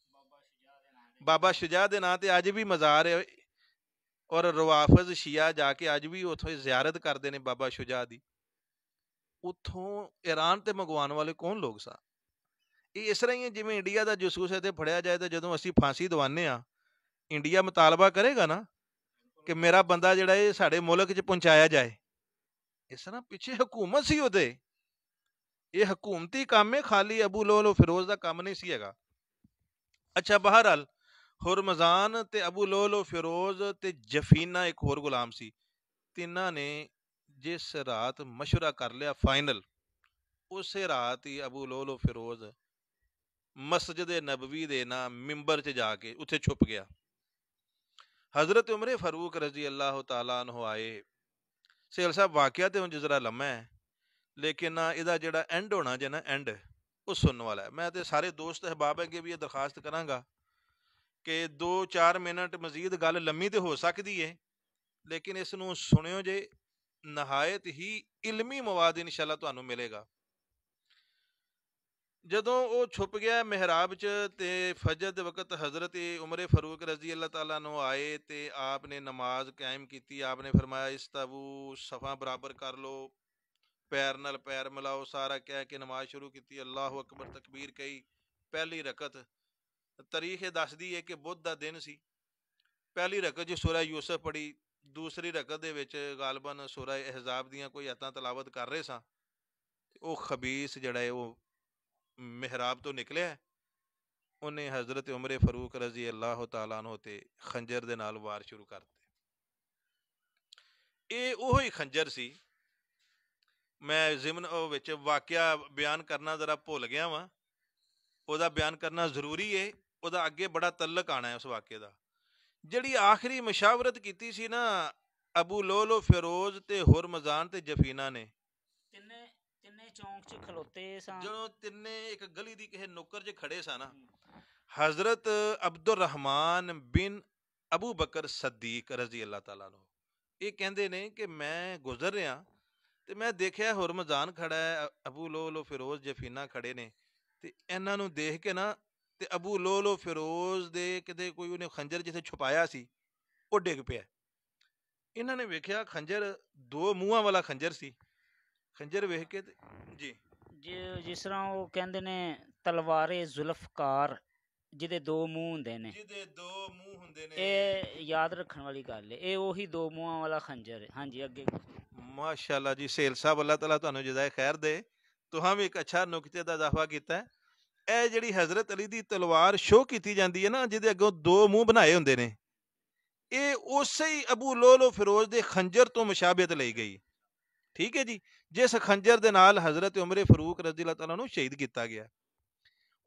ਬਾਬਾ ਸ਼ਜਾਹ ਦੇ ਨਾਂ ਤੇ ਅੱਜ ਵੀ ਮਜ਼ਾਰ ਹੈ ਔਰ ਰਵਾਫਜ਼ ਸ਼ੀਆ ਜਾ ਕੇ ਅੱਜ ਵੀ ਉੱਥੇ ਜ਼ਿਆਰਤ ਕਰਦੇ ਨੇ ਬਾਬਾ ਸ਼ੁਜਾ ਦੀ ਉਥੋਂ ਈਰਾਨ ਤੇ ਮੰਗਵਾਉਣ ਵਾਲੇ ਕੌਣ ਲੋਕ ਸਨ ਇਹ ਇਸ ਤਰ੍ਹਾਂ ਹੀ ਹੈ ਜਿਵੇਂ ਇੰਡੀਆ ਦਾ ਜਸੂਸ ਤੇ ਫੜਿਆ ਜਾਏ ਤੇ ਜਦੋਂ ਅਸੀਂ ਫਾਂਸੀ ਦਵਾਨੇ ਆ ਇੰਡੀਆ ਮਤਾਲਬਾ ਕਰੇਗਾ ਨਾ ਕਿ ਮੇਰਾ ਬੰਦਾ ਜਿਹੜਾ ਇਹ ਸਾਡੇ ਮੁਲਕ 'ਚ ਪਹੁੰਚਾਇਆ ਜਾਏ ਇਸ ਤਰ੍ਹਾਂ ਪਿੱਛੇ ਹਕੂਮਤ ਸੀ ਉਹਦੇ ਇਹ ਹਕੂਮਤੀ ਕੰਮ ਹੈ ਖਾਲੀ ਅਬੂ ਲੋਲੋ ਫਿਰੋਜ਼ ਦਾ ਕੰਮ ਨਹੀਂ ਸੀ ਹੈਗਾ ਅੱਛਾ ਬਹਰਾਲ ਹੁਰਮਜ਼ਾਨ ਤੇ ਅਬੂ ਲੋਲੋ ਫਿਰੋਜ਼ ਤੇ ਜਫੀਨਾ ਇੱਕ ਹੋਰ ਗੁਲਾਮ ਸੀ ਤਿੰਨਾਂ ਨੇ ਜਿਸ ਰਾਤ مشورہ ਕਰ ਲਿਆ ਫਾਈਨਲ ਉਸੇ ਰਾਤ ਹੀ ਅਬੂ ਲੋਲੋ ਫਿਰੋਜ਼ ਮਸਜਿਦ ਨਬਵੀ ਦੇ ਨਾ ਮਿੰਬਰ 'ਚ ਜਾ ਕੇ ਉੱਥੇ ਛੁਪ ਗਿਆ ਹਜ਼ਰਤ ਉਮਰ ਫਾਰੂਕ ਰਜ਼ੀ ਅੱਲਾਹ ਤਾਲਾ ਅਨਹੁ ਆਏ ਸੇਲ ਸਾਹਿਬ ਵਾਕਿਆ ਤੇ ਹੁਣ ਜਜ਼ਰਾ ਲੰਮਾ ਹੈ ਲੇਕਿਨ ਇਹਦਾ ਜਿਹੜਾ ਐਂਡ ਹੋਣਾ ਜੇ ਨਾ ਐਂਡ ਉਹ ਸੁਣਨ ਵਾਲਾ ਹੈ ਮੈਂ ਤੇ ਸਾਰੇ ਦੋਸਤ ਅਹਿਬਾਬ ਅੱਗੇ ਵੀ ਇਹ ਦਰਖਾਸਤ ਕਰਾਂਗਾ ਕਿ 2-4 ਮਿੰਟ ਮਜ਼ੀਦ ਗੱਲ ਲੰਮੀ ਤੇ ਹੋ ਸਕਦੀ ਏ ਲੇਕਿਨ ਇਸ ਨੂੰ ਸੁਣਿਓ ਜੇ ਨਹਾਇਤ ਹੀ ਇਲਮੀ ਮਵਾਦ ਇਨਸ਼ਾਅੱਲਾ ਤੁਹਾਨੂੰ ਮਿਲੇਗਾ ਜਦੋਂ ਉਹ ਛੁਪ ਗਿਆ ਮਿਹਰਾਬ 'ਚ ਤੇ ਫਜਰ ਦੇ ਵਕਤ حضرت ਉਮਰ ਫਾਰੂਕ ਰਜ਼ੀ ਅੱਲਾਹ ਤਾਲਾ ਨੂੰ ਆਏ ਤੇ ਆਪ ਨੇ ਨਮਾਜ਼ ਕਾਇਮ ਕੀਤੀ ਆਪ ਨੇ ਫਰਮਾਇਆ ਇਸਤਾਬੂ ਸਫਾ ਬਰਾਬਰ ਕਰ ਲੋ ਪੈਰ ਨਾਲ ਪੈਰ ਮਿਲਾਓ ਸਾਰਾ ਕਹਿ ਕੇ ਨਮਾਜ਼ ਸ਼ੁਰੂ ਕੀਤੀ ਅੱਲਾਹੁ ਅਕਬਰ ਤਕਬੀਰ ਕਹੀ ਪਹਿਲੀ ਰਕਤ ਤਾਰੀਖ ਦੱਸਦੀ ਹੈ ਕਿ ਬੁੱਧ ਦਾ ਦਿਨ ਸੀ ਪਹਿਲੀ ਰਕਤ ਜੋ ਸੂਰਾ ਯੂਸਫ ਪੜੀ ਦੂਸਰੀ ਰਕਤ ਦੇ ਵਿੱਚ ਗਾਲਬਨ ਸੂਰਾ ਇਹਜ਼ਾਬ ਦੀਆਂ ਕੋਈ ਆਇਤਾਂ ਤਲਾਵਤ ਕਰ ਰਹੇ ਸਾਂ ਉਹ ਖਬੀਸ ਜਿਹੜਾ ਹੈ ਉਹ ਮਿਹਰਾਬ ਤੋਂ ਨਿਕਲਿਆ ਉਹਨੇ ਹਜ਼ਰਤ ਉਮਰ ਫਾਰੂਕ ਰਜ਼ੀ ਅੱਲਾਹ ਤਾਲਾ ਨੂੰ ਤੇ ਖੰਜਰ ਦੇ ਨਾਲ ਵਾਰ ਸ਼ੁਰੂ ਕਰ ਦਿੱਤੇ ਇਹ ਉਹ ਹੀ ਖੰਜਰ ਸੀ ਮੈਂ ਜ਼ਿਮਨ ਵਿੱਚ ਵਾਕਿਆ ਬਿਆਨ ਕਰਨਾ ਜ਼ਰਾ ਭੁੱਲ ਗਿਆ ਵਾਂ ਉਹਦਾ ਬਿਆਨ ਕਰਨਾ ਜ਼ਰੂਰੀ ਏ ਉਹਦਾ ਅੱਗੇ ਬੜਾ ਤਲਕ ਆਣਾ ਹੈ ਉਸ ਵਾਕਿਆ ਦਾ ਜਿਹੜੀ ਆਖਰੀ ਮਸ਼ਾਵਰਤ ਕੀਤੀ ਸੀ ਨਾ ਅਬੂ ਲੋਲੋ ਫਿਰੋਜ਼ ਤੇ ਹੁਰਮਜ਼ਾਨ ਤੇ ਜਫੀਨਾ ਨੇ ਤਿੰਨੇ ਤਿੰਨੇ ਚੌਂਕ 'ਚ ਖਲੋਤੇ ਸਨ ਜਦੋਂ ਤਿੰਨੇ ਇੱਕ ਗਲੀ ਦੀ ਕਿਸੇ ਨੁੱਕਰ 'ਚ ਖੜੇ ਸਨ ਹਜ਼ਰਤ ਅਬਦੁਰ ਰਹਿਮਾਨ ਬਿਨ ਅਬੂ ਬਕਰ ਸਦੀਕ ਰਜ਼ੀ ਅੱਲਾਹ ਤਾਲਾ ਨੂੰ ਇਹ ਕਹਿੰਦੇ ਨੇ ਕਿ ਮੈਂ ਗੁਜ਼ਰ ਰਿਹਾ ਤੇ ਮੈਂ ਦੇਖਿਆ ਹੁਰਮਜ਼ਾਨ ਖੜਾ ਹੈ ਅਬੂ ਲੋਲੋ ਫਿਰੋਜ਼ ਜਫੀਨਾ ਖੜੇ ਨੇ ਤੇ ਇਹਨਾਂ ਨੂੰ ਦੇਖ ਕੇ ਨਾ ਤੇ ਅਬੂ ਲੋਲੋ ਫਿਰੋਜ਼ ਦੇ ਕਿਤੇ ਕੋਈ ਉਹਨੇ ਖੰਜਰ ਜਿੱਥੇ ਛੁਪਾਇਆ ਸੀ ਉਹ ਡਿੱਗ ਪਿਆ ਇਹਨਾਂ ਨੇ ਵੇਖਿਆ ਖੰਜਰ ਦੋ ਮੂੰਹਾਂ ਵਾਲਾ ਖੰਜਰ ਸੀ ਖੰਜਰ ਵੇਖ ਕੇ ਜੀ ਜਿਸ ਤਰ੍ਹਾਂ ਉਹ ਕਹਿੰਦੇ ਨੇ ਤਲਵਾਰੇ ਜ਼ੁਲਫਕਾਰ ਜਿਹਦੇ ਦੋ ਮੂੰਹ ਹੁੰਦੇ ਨੇ ਜਿਹਦੇ ਦੋ ਮੂੰਹ ਹੁੰਦੇ ਨੇ ਇਹ ਯਾਦ ਰੱਖਣ ਵਾਲੀ ਗੱਲ ਹੈ ਇਹ ਉਹੀ ਦੋ ਮੂੰਹਾਂ ਵਾਲਾ ਖੰਜਰ ਹੈ ਹਾਂਜੀ ਅੱਗੇ ਮਾਸ਼ਾਅੱਲਾ ਜੀ ਸੇਲ ਸਾਹਿਬ ਅੱਲਾਹ ਤਾਲਾ ਤੁਹਾਨੂੰ ਜਜ਼ਾਏ ਖੈਰ ਦੇ ਤੁਹਾਂ ਵੀ ਇੱਕ ਅੱਛਾ ਨੁਕਤੇ ਦਾ ਦਾਖਵਾ ਕੀਤਾ ਹੈ ਇਹ ਜਿਹੜੀ ਹਜ਼ਰਤ ਅਲੀ ਦੀ ਤਲਵਾਰ ਸ਼ੋਅ ਕੀਤੀ ਜਾਂਦੀ ਹੈ ਨਾ ਜਿਹਦੇ ਅੱਗੋਂ ਦੋ ਮੂੰਹ ਬਣਾਏ ਹੁੰਦੇ ਨੇ ਇਹ ਉਸੇ ਹੀ ਅਬੂ ਲੋਲੋ ਫਿਰੋਜ਼ ਦੇ ਖੰਜਰ ਤੋਂ ਮੁਸ਼ਾਬਹਤ ਲਈ ਗਈ ਠੀਕ ਹੈ ਜੀ ਜਿਸ ਖੰਜਰ ਦੇ ਨਾਲ ਹਜ਼ਰਤ ਉਮਰ ਫਰੂਕ ਰਜ਼ੀ ਅੱਲਾਹ ਤਾਲਾ ਨੂੰ ਸ਼ਹੀਦ ਕੀਤਾ ਗਿਆ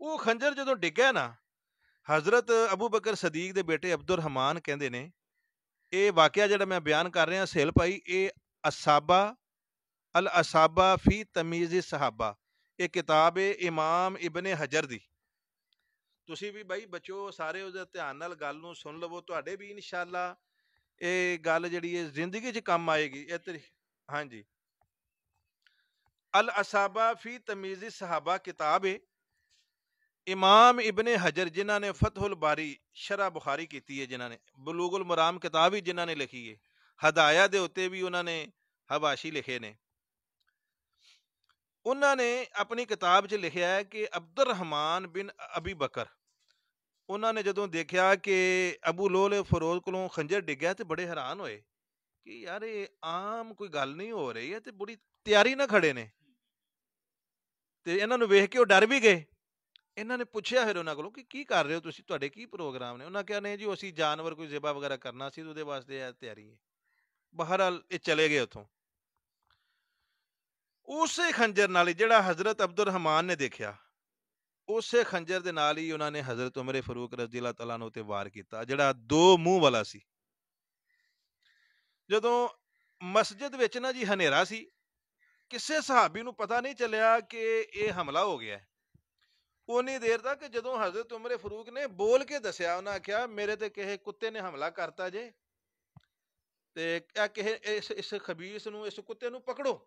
ਉਹ ਖੰਜਰ ਜਦੋਂ ਡਿੱਗਿਆ ਨਾ ਹਜ਼ਰਤ ਅਬੂ ਬਕਰ ਸਦੀਕ ਦੇ ਬੇਟੇ ਅਬਦੁਰ ਰਹਿਮਾਨ ਕਹਿੰਦੇ ਨੇ ਇਹ ਵਾਕਿਆ ਜਿਹੜਾ ਮੈਂ ਬਿਆਨ ਕਰ ਰਿਹਾ ਸਹਿਲ ਭਾਈ ਇਹ ਅਸਾਬਾ ਅਲ ਅਸਾਬਾ ਫੀ ਤਮੀਜ਼ ਸਹਾਬਾ ਇਹ ਕਿਤਾਬ ਇਮਾਮ ਇਬਨ ਹਜਰ ਦੀ ਤੁਸੀਂ ਵੀ ਬਾਈ ਬੱਚੋ ਸਾਰੇ ਉਹਦੇ ਧਿਆਨ ਨਾਲ ਗੱਲ ਨੂੰ ਸੁਣ ਲਵੋ ਤੁਹਾਡੇ ਵੀ ਇਨਸ਼ਾਅੱਲਾ ਇਹ ਗੱਲ ਜਿਹੜੀ ਹੈ ਜ਼ਿੰਦਗੀ 'ਚ ਕੰਮ ਆਏਗੀ ਇਹ ਤੇ ਹਾਂਜੀ अल असाबा फी तमीजी सहाबा किताब है इमाम इबन हजर जिन्हों ने फतहुल बारी शरा बुखारी की है जिन्होंने बलूगुल मराम किताब ही जिन्होंने लिखी है हदाया के उत्ते भी उन्होंने हवाशी लिखे ने ਉਹਨਾਂ ਨੇ ਆਪਣੀ ਕਿਤਾਬ 'ਚ ਲਿਖਿਆ ਹੈ ਕਿ ਅਬਦੁਰ ਰਹਿਮਾਨ ਬਿਨ ਅਬੀ ਬਕਰ ਉਹਨਾਂ ਨੇ ਜਦੋਂ ਦੇਖਿਆ ਕਿ ਅਬੂ ਲੋਲ ਫਰੋਜ਼ ਕੋਲੋਂ ਖੰਜਰ ਡਿੱਗਿਆ ਤੇ ਬੜੇ ਹੈਰਾਨ ਹੋਏ ਕਿ ਯਾਰ ਇਹ ਆਮ ਕੋਈ ਗੱਲ ਨਹੀਂ ਹੋ ਰਹੀ ਹੈ ਤੇ ਬੜੀ ਤਿਆਰੀ ਨਾਲ ਖੜੇ ਨੇ ਤੇ ਇਹਨਾਂ ਨੂੰ ਵੇਖ ਕੇ ਉਹ ਡਰ ਵੀ ਗਏ ਇਹਨਾਂ ਨੇ ਪੁੱਛਿਆ ਫਿਰ ਉਹਨਾਂ ਕੋਲੋਂ ਕਿ ਕੀ ਕਰ ਰਹੇ ਹੋ ਤੁਸੀਂ ਤੁਹਾਡੇ ਕੀ ਪ੍ਰੋਗਰਾਮ ਨੇ ਉਹਨਾਂ ਕਿਹਾ ਨੇ ਜੀ ਅਸੀਂ ਜਾਨਵਰ ਕੋਈ ਜ਼ਿਬਾ ਵਗੈਰਾ ਕਰਨਾ ਸੀ ਉਹਦੇ ਵਾਸਤੇ ਇਹ ਤਿਆਰੀ ਹੈ ਬਹਰਾਲ ਇਹ ਚਲੇ ਗਏ ਉਥੋਂ ਉਸੇ ਖੰਜਰ ਨਾਲ ਜਿਹੜਾ ਹਜ਼ਰਤ ਅਬਦੁਰ ਰਹਿਮਾਨ ਨੇ ਦੇਖਿਆ ਉਸੇ ਖੰਜਰ ਦੇ ਨਾਲ ਹੀ ਉਹਨਾਂ ਨੇ ਹਜ਼ਰਤ ਉਮਰ ਫਾਰੂਕ ਰਜ਼ੀ ਅੱਲਾਹ ਤਾਲਾ ਨੂੰ ਤੇ ਵਾਰ ਕੀਤਾ ਜਿਹੜਾ ਦੋ ਮੂੰਹ ਵਾਲਾ ਸੀ ਜਦੋਂ ਮਸਜਿਦ ਵਿੱਚ ਨਾ ਜੀ ਹਨੇਰਾ ਸੀ ਕਿਸੇ ਸਹਾਬੀ ਨੂੰ ਪਤਾ ਨਹੀਂ ਚੱਲਿਆ ਕਿ ਇਹ ਹਮਲਾ ਹੋ ਗਿਆ ਉਨੀ ਦੇਰ ਤੱਕ ਜਦੋਂ ਹਜ਼ਰਤ ਉਮਰ ਫਾਰੂਕ ਨੇ ਬੋਲ ਕੇ ਦੱਸਿਆ ਉਹਨਾਂ ਆਖਿਆ ਮੇਰੇ ਤੇ ਕਿਸੇ ਕੁੱਤੇ ਨੇ ਹਮਲਾ ਕਰਤਾ ਜੇ ਤੇ ਇਹ ਕਿਸੇ ਇਸ ਇਸ ਖਬੀਸ ਨੂੰ ਇਸ ਕੁੱਤੇ ਨੂੰ ਪਕੜੋ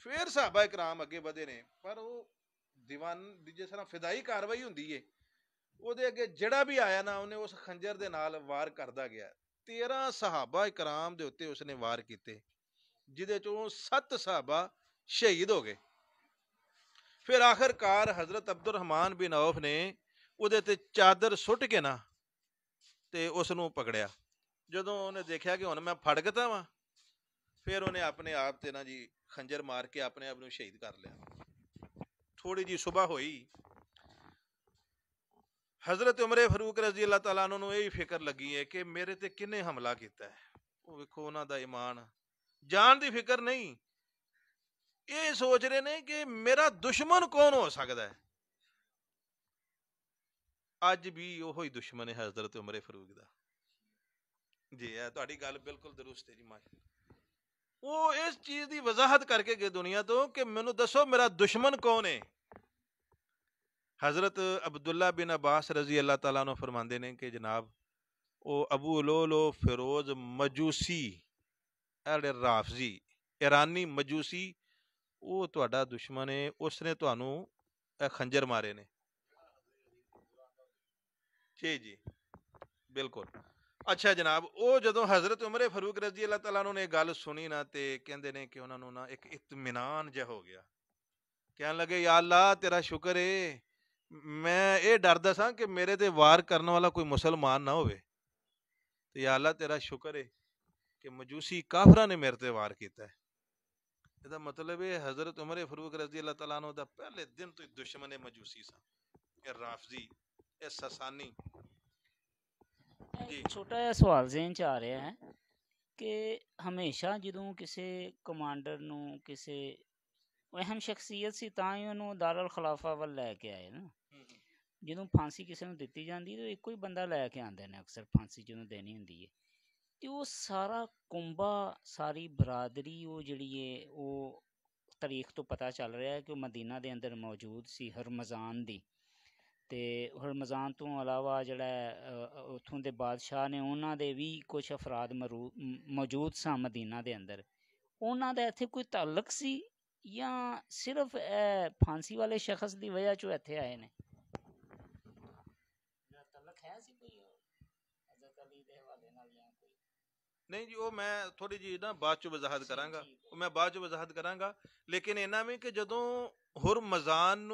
ਫਿਰ ਸਾਹਬਾ ਇਕਰਾਮ ਅੱਗੇ ਵਧੇ ਨੇ ਪਰ ਉਹ ਦੀਵਾਨ ਦੀ ਜਿਸ ਤਰ੍ਹਾਂ ਫਿਦਾਈ ਕਾਰਵਾਈ ਹੁੰਦੀ ਏ ਉਹਦੇ ਅੱਗੇ ਜਿਹੜਾ ਵੀ ਆਇਆ ਨਾ ਉਹਨੇ ਉਸ ਖੰਜਰ ਦੇ ਨਾਲ ਵਾਰ ਕਰਦਾ ਗਿਆ 13 ਸਾਹਬਾ ਇਕਰਾਮ ਦੇ ਉੱਤੇ ਉਸਨੇ ਵਾਰ ਕੀਤੇ ਜਿਦੇ ਚੋਂ 7 ਸਾਹਬਾ ਸ਼ਹੀਦ ਹੋ ਗਏ ਫਿਰ ਆਖਰਕਾਰ ਹਜ਼ਰਤ ਅਬਦੁਰ ਰਹਿਮਾਨ ਬਿਨ ਔਫ ਨੇ ਉਹਦੇ ਤੇ ਚਾਦਰ ਸੁੱਟ ਕੇ ਨਾ ਤੇ ਉਸ ਨੂੰ ਪਕੜਿਆ ਜਦੋਂ ਉਹਨੇ ਦੇਖਿਆ ਕਿ ਹੁਣ ਮੈਂ ਫੜ ਗਤਾ ਵਾਂ ਫਿਰ ਉਹਨੇ ਆਪਣੇ ਆਪ ਤੇ ਨਾ ਜੀ ਖੰਜਰ ਮਾਰ ਕੇ ਆਪਣੇ ਆਪ ਨੂੰ ਸ਼ਹੀਦ ਕਰ ਲਿਆ ਥੋੜੀ ਜੀ ਸਵੇਰ ਹੋਈ ਹਜ਼ਰਤ ਉਮਰ ਫਾਰੂਕ ਰਜ਼ੀ ਅੱਲਾਹ ਤਾਲਾ ਨੂੰ ਇਹ ਫਿਕਰ ਲੱਗੀ ਹੈ ਕਿ ਮੇਰੇ ਤੇ ਕਿੰਨੇ ਹਮਲਾ ਕੀਤਾ ਹੈ ਉਹ ਵੇਖੋ ਉਹਨਾਂ ਦਾ ਇਮਾਨ ਜਾਨ ਦੀ ਫਿਕਰ ਨਹੀਂ ਇਹ ਸੋਚ ਰਹੇ ਨੇ ਕਿ ਮੇਰਾ ਦੁਸ਼ਮਣ ਕੌਣ ਹੋ ਸਕਦਾ ਹੈ ਅੱਜ ਵੀ ਉਹੋ ਹੀ ਦੁਸ਼ਮਣ ਹੈ ਹਜ਼ਰਤ ਉਮਰ ਫਾਰੂਕ ਦਾ ਜੀ ਇਹ ਤੁਹਾਡੀ ਗੱਲ ਬਿਲਕੁਲ درست ਹੈ ਜੀ ਮਾਸ਼ਾਅੱਲਾ वो इस चीज़ की वजाहत करके गए दुनिया तो कि मैं दसो मेरा दुश्मन कौन है हज़रत अब्दुल्ला बिन अब्बास रज़ी अल्लाह तला फरमाते हैं कि जनाब वो अबू लो फिरोज मजूसी अरे राफजी ईरानी मजूसी वो थोड़ा दुश्मन है उसने तू खंजर मारे ने जी जी बिल्कुल अच्छा जनाब वो जो हजरत उमर फरूक रजी अल्लाह तला ने गल सुनी ना तो कहते ने कि उन्होंने ना एक इतमान जहा हो गया कह लगे या अल्लाह तेरा शुक्र है मैं ये डरदा सा कि मेरे से वार करने वाला कोई मुसलमान ना हो तो या तेरा शुक्र है कि मजूसी काफर ने मेरे से वार किया है यदा मतलब है हजरत उमर फरूक रजी अल्लाह तला पहले दिन तो दुश्मन है मजूसी सा राफजी ससानी ਇੱਕ ਛੋਟਾ ਜਿਹਾ ਸਵਾਲ ਜ਼ਿਹਨ 'ਚ ਆ ਰਿਹਾ ਹੈ ਕਿ ਹਮੇਸ਼ਾ ਜਦੋਂ ਕਿਸੇ ਕਮਾਂਡਰ ਨੂੰ ਕਿਸੇ ਅਹਿਮ ਸ਼ਖਸੀਅਤ ਸੀ ਤਾਂ ਹੀ ਉਹਨੂੰ ਦਾਰੁਲ ਖਲਾਫਾ ਵੱਲ ਲੈ ਕੇ ਆਏ ਨਾ ਜਦੋਂ ਫਾਂਸੀ ਕਿਸੇ ਨੂੰ ਦਿੱਤੀ ਜਾਂਦੀ ਤਾਂ ਇੱਕੋ ਹੀ ਬੰਦਾ ਲੈ ਕੇ ਆਉਂਦੇ ਨੇ ਅਕਸਰ ਫਾਂਸੀ ਜਦੋਂ ਦੇਣੀ ਹੁੰਦੀ ਹੈ ਤੇ ਉਹ ਸਾਰਾ ਕੁੰਬਾ ਸਾਰੀ ਬਰਾਦਰੀ ਉਹ ਜਿਹੜੀ ਏ ਉਹ ਤਾਰੀਖ ਤੋਂ ਪਤਾ ਚੱਲ ਰਿਹਾ ਹੈ ਕਿ ਉਹ ਮਦੀਨਾ ਦੇ ਅੰਦਰ ਮੌਜੂਦ ਸੀ ਹਰਮਜ਼ਾਨ ਦੀ तो हरमजान तो अलावा जोड़ा उतों के बादशाह ने उन्होंने भी कुछ अफराद मरू मौजूद स मदीना के अंदर उन्होंने इतने कोई तलक से या सिर्फ ए फांसी वाले शख्स की वजह चो इत आए ने नहीं जी वो मैं थोड़ी जी ना बाद चो वजाहत करा मैं बाद चो वजाहत करा लेकिन इन्ना भी कि जदों हुरमजान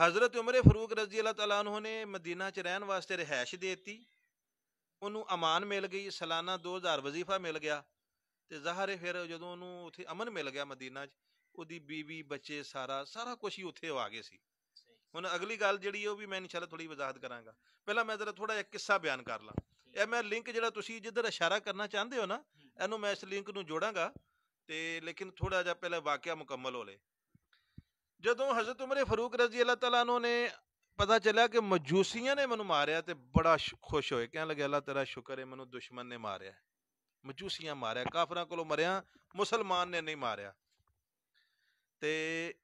ਹਜ਼ਰਤ ਉਮਰ ਫਾਰੂਕ ਰਜ਼ੀ ਅੱਲਾਹ ਤਾਲਾ ਅਨਹੁ ਨੇ ਮਦੀਨਾ 'ਚ ਰਹਿਣ ਵਾਸਤੇ ਰਹਿائش ਦਿੱਤੀ ਉਹਨੂੰ ਅਮਾਨ ਮਿਲ ਗਈ ਸਾਲਾਨਾ 2000 ਵਜ਼ੀਫਾ ਮਿਲ ਗਿਆ ਤੇ ਜ਼ਾਹਰ ਫਿਰ ਜਦੋਂ ਉਹਨੂੰ ਉੱਥੇ ਅਮਨ ਮਿਲ ਗਿਆ ਮਦੀਨਾ 'ਚ ਉਹਦੀ بیوی ਬੱਚੇ ਸਾਰਾ ਸਾਰਾ ਕੁਝ ਹੀ ਉੱਥੇ ਆ ਗਏ ਸੀ ਹੁਣ ਅਗਲੀ ਗੱਲ ਜਿਹੜੀ ਉਹ ਵੀ ਮੈਂ ਇਨਸ਼ਾਅੱਲਾ ਥੋੜੀ ਵਜ਼ਾਹਤ ਕਰਾਂਗਾ ਪਹਿਲਾਂ ਮੈਂ ਜ਼ਰਾ ਥੋੜਾ ਜਿਹਾ ਕਿੱਸਾ ਬਿਆਨ ਕਰ ਲਾਂ ਇਹ ਮੈਂ ਲਿੰਕ ਜਿਹੜਾ ਤੁਸੀਂ ਜਿੱਧਰ ਇਸ਼ਾਰਾ ਕਰਨਾ ਚਾਹੁੰਦੇ ਹੋ ਨਾ ਇਹਨੂੰ ਮੈਂ ਇਸ ਲਿੰਕ ਨੂੰ ਜੋੜਾਂਗਾ ਤੇ ਲੇਕਿਨ ਥੋੜਾ ਜਿਹਾ ਪਹਿਲਾਂ ਵਾਕਿਆ ਮੁਕੰਮਲ ਹੋ ਲੇ ਜਦੋਂ ਹਜ਼ਰਤ ਉਮਰ ਫਾਰੂਕ ਰਜ਼ੀ ਅੱਲਾਹ ਤਾਲਾ ਨੇ ਪਤਾ ਚੱਲਿਆ ਕਿ ਮਜੂਸੀਆਂ ਨੇ ਮੈਨੂੰ ਮਾਰਿਆ ਤੇ ਬੜਾ ਖੁਸ਼ ਹੋਏ ਕਹਿਣ ਲੱਗੇ ਅੱਲਾਹ ਤੇਰਾ ਸ਼ੁਕਰ ਹੈ ਮੈਨੂੰ ਦੁਸ਼ਮਣ ਨੇ ਮਾਰਿਆ ਮਜੂਸੀਆਂ ਮਾਰਿਆ ਕਾਫਰਾਂ ਕੋਲੋਂ ਮਰਿਆ ਮੁਸਲਮਾਨ ਨੇ ਨਹੀਂ ਮਾਰਿਆ ਤੇ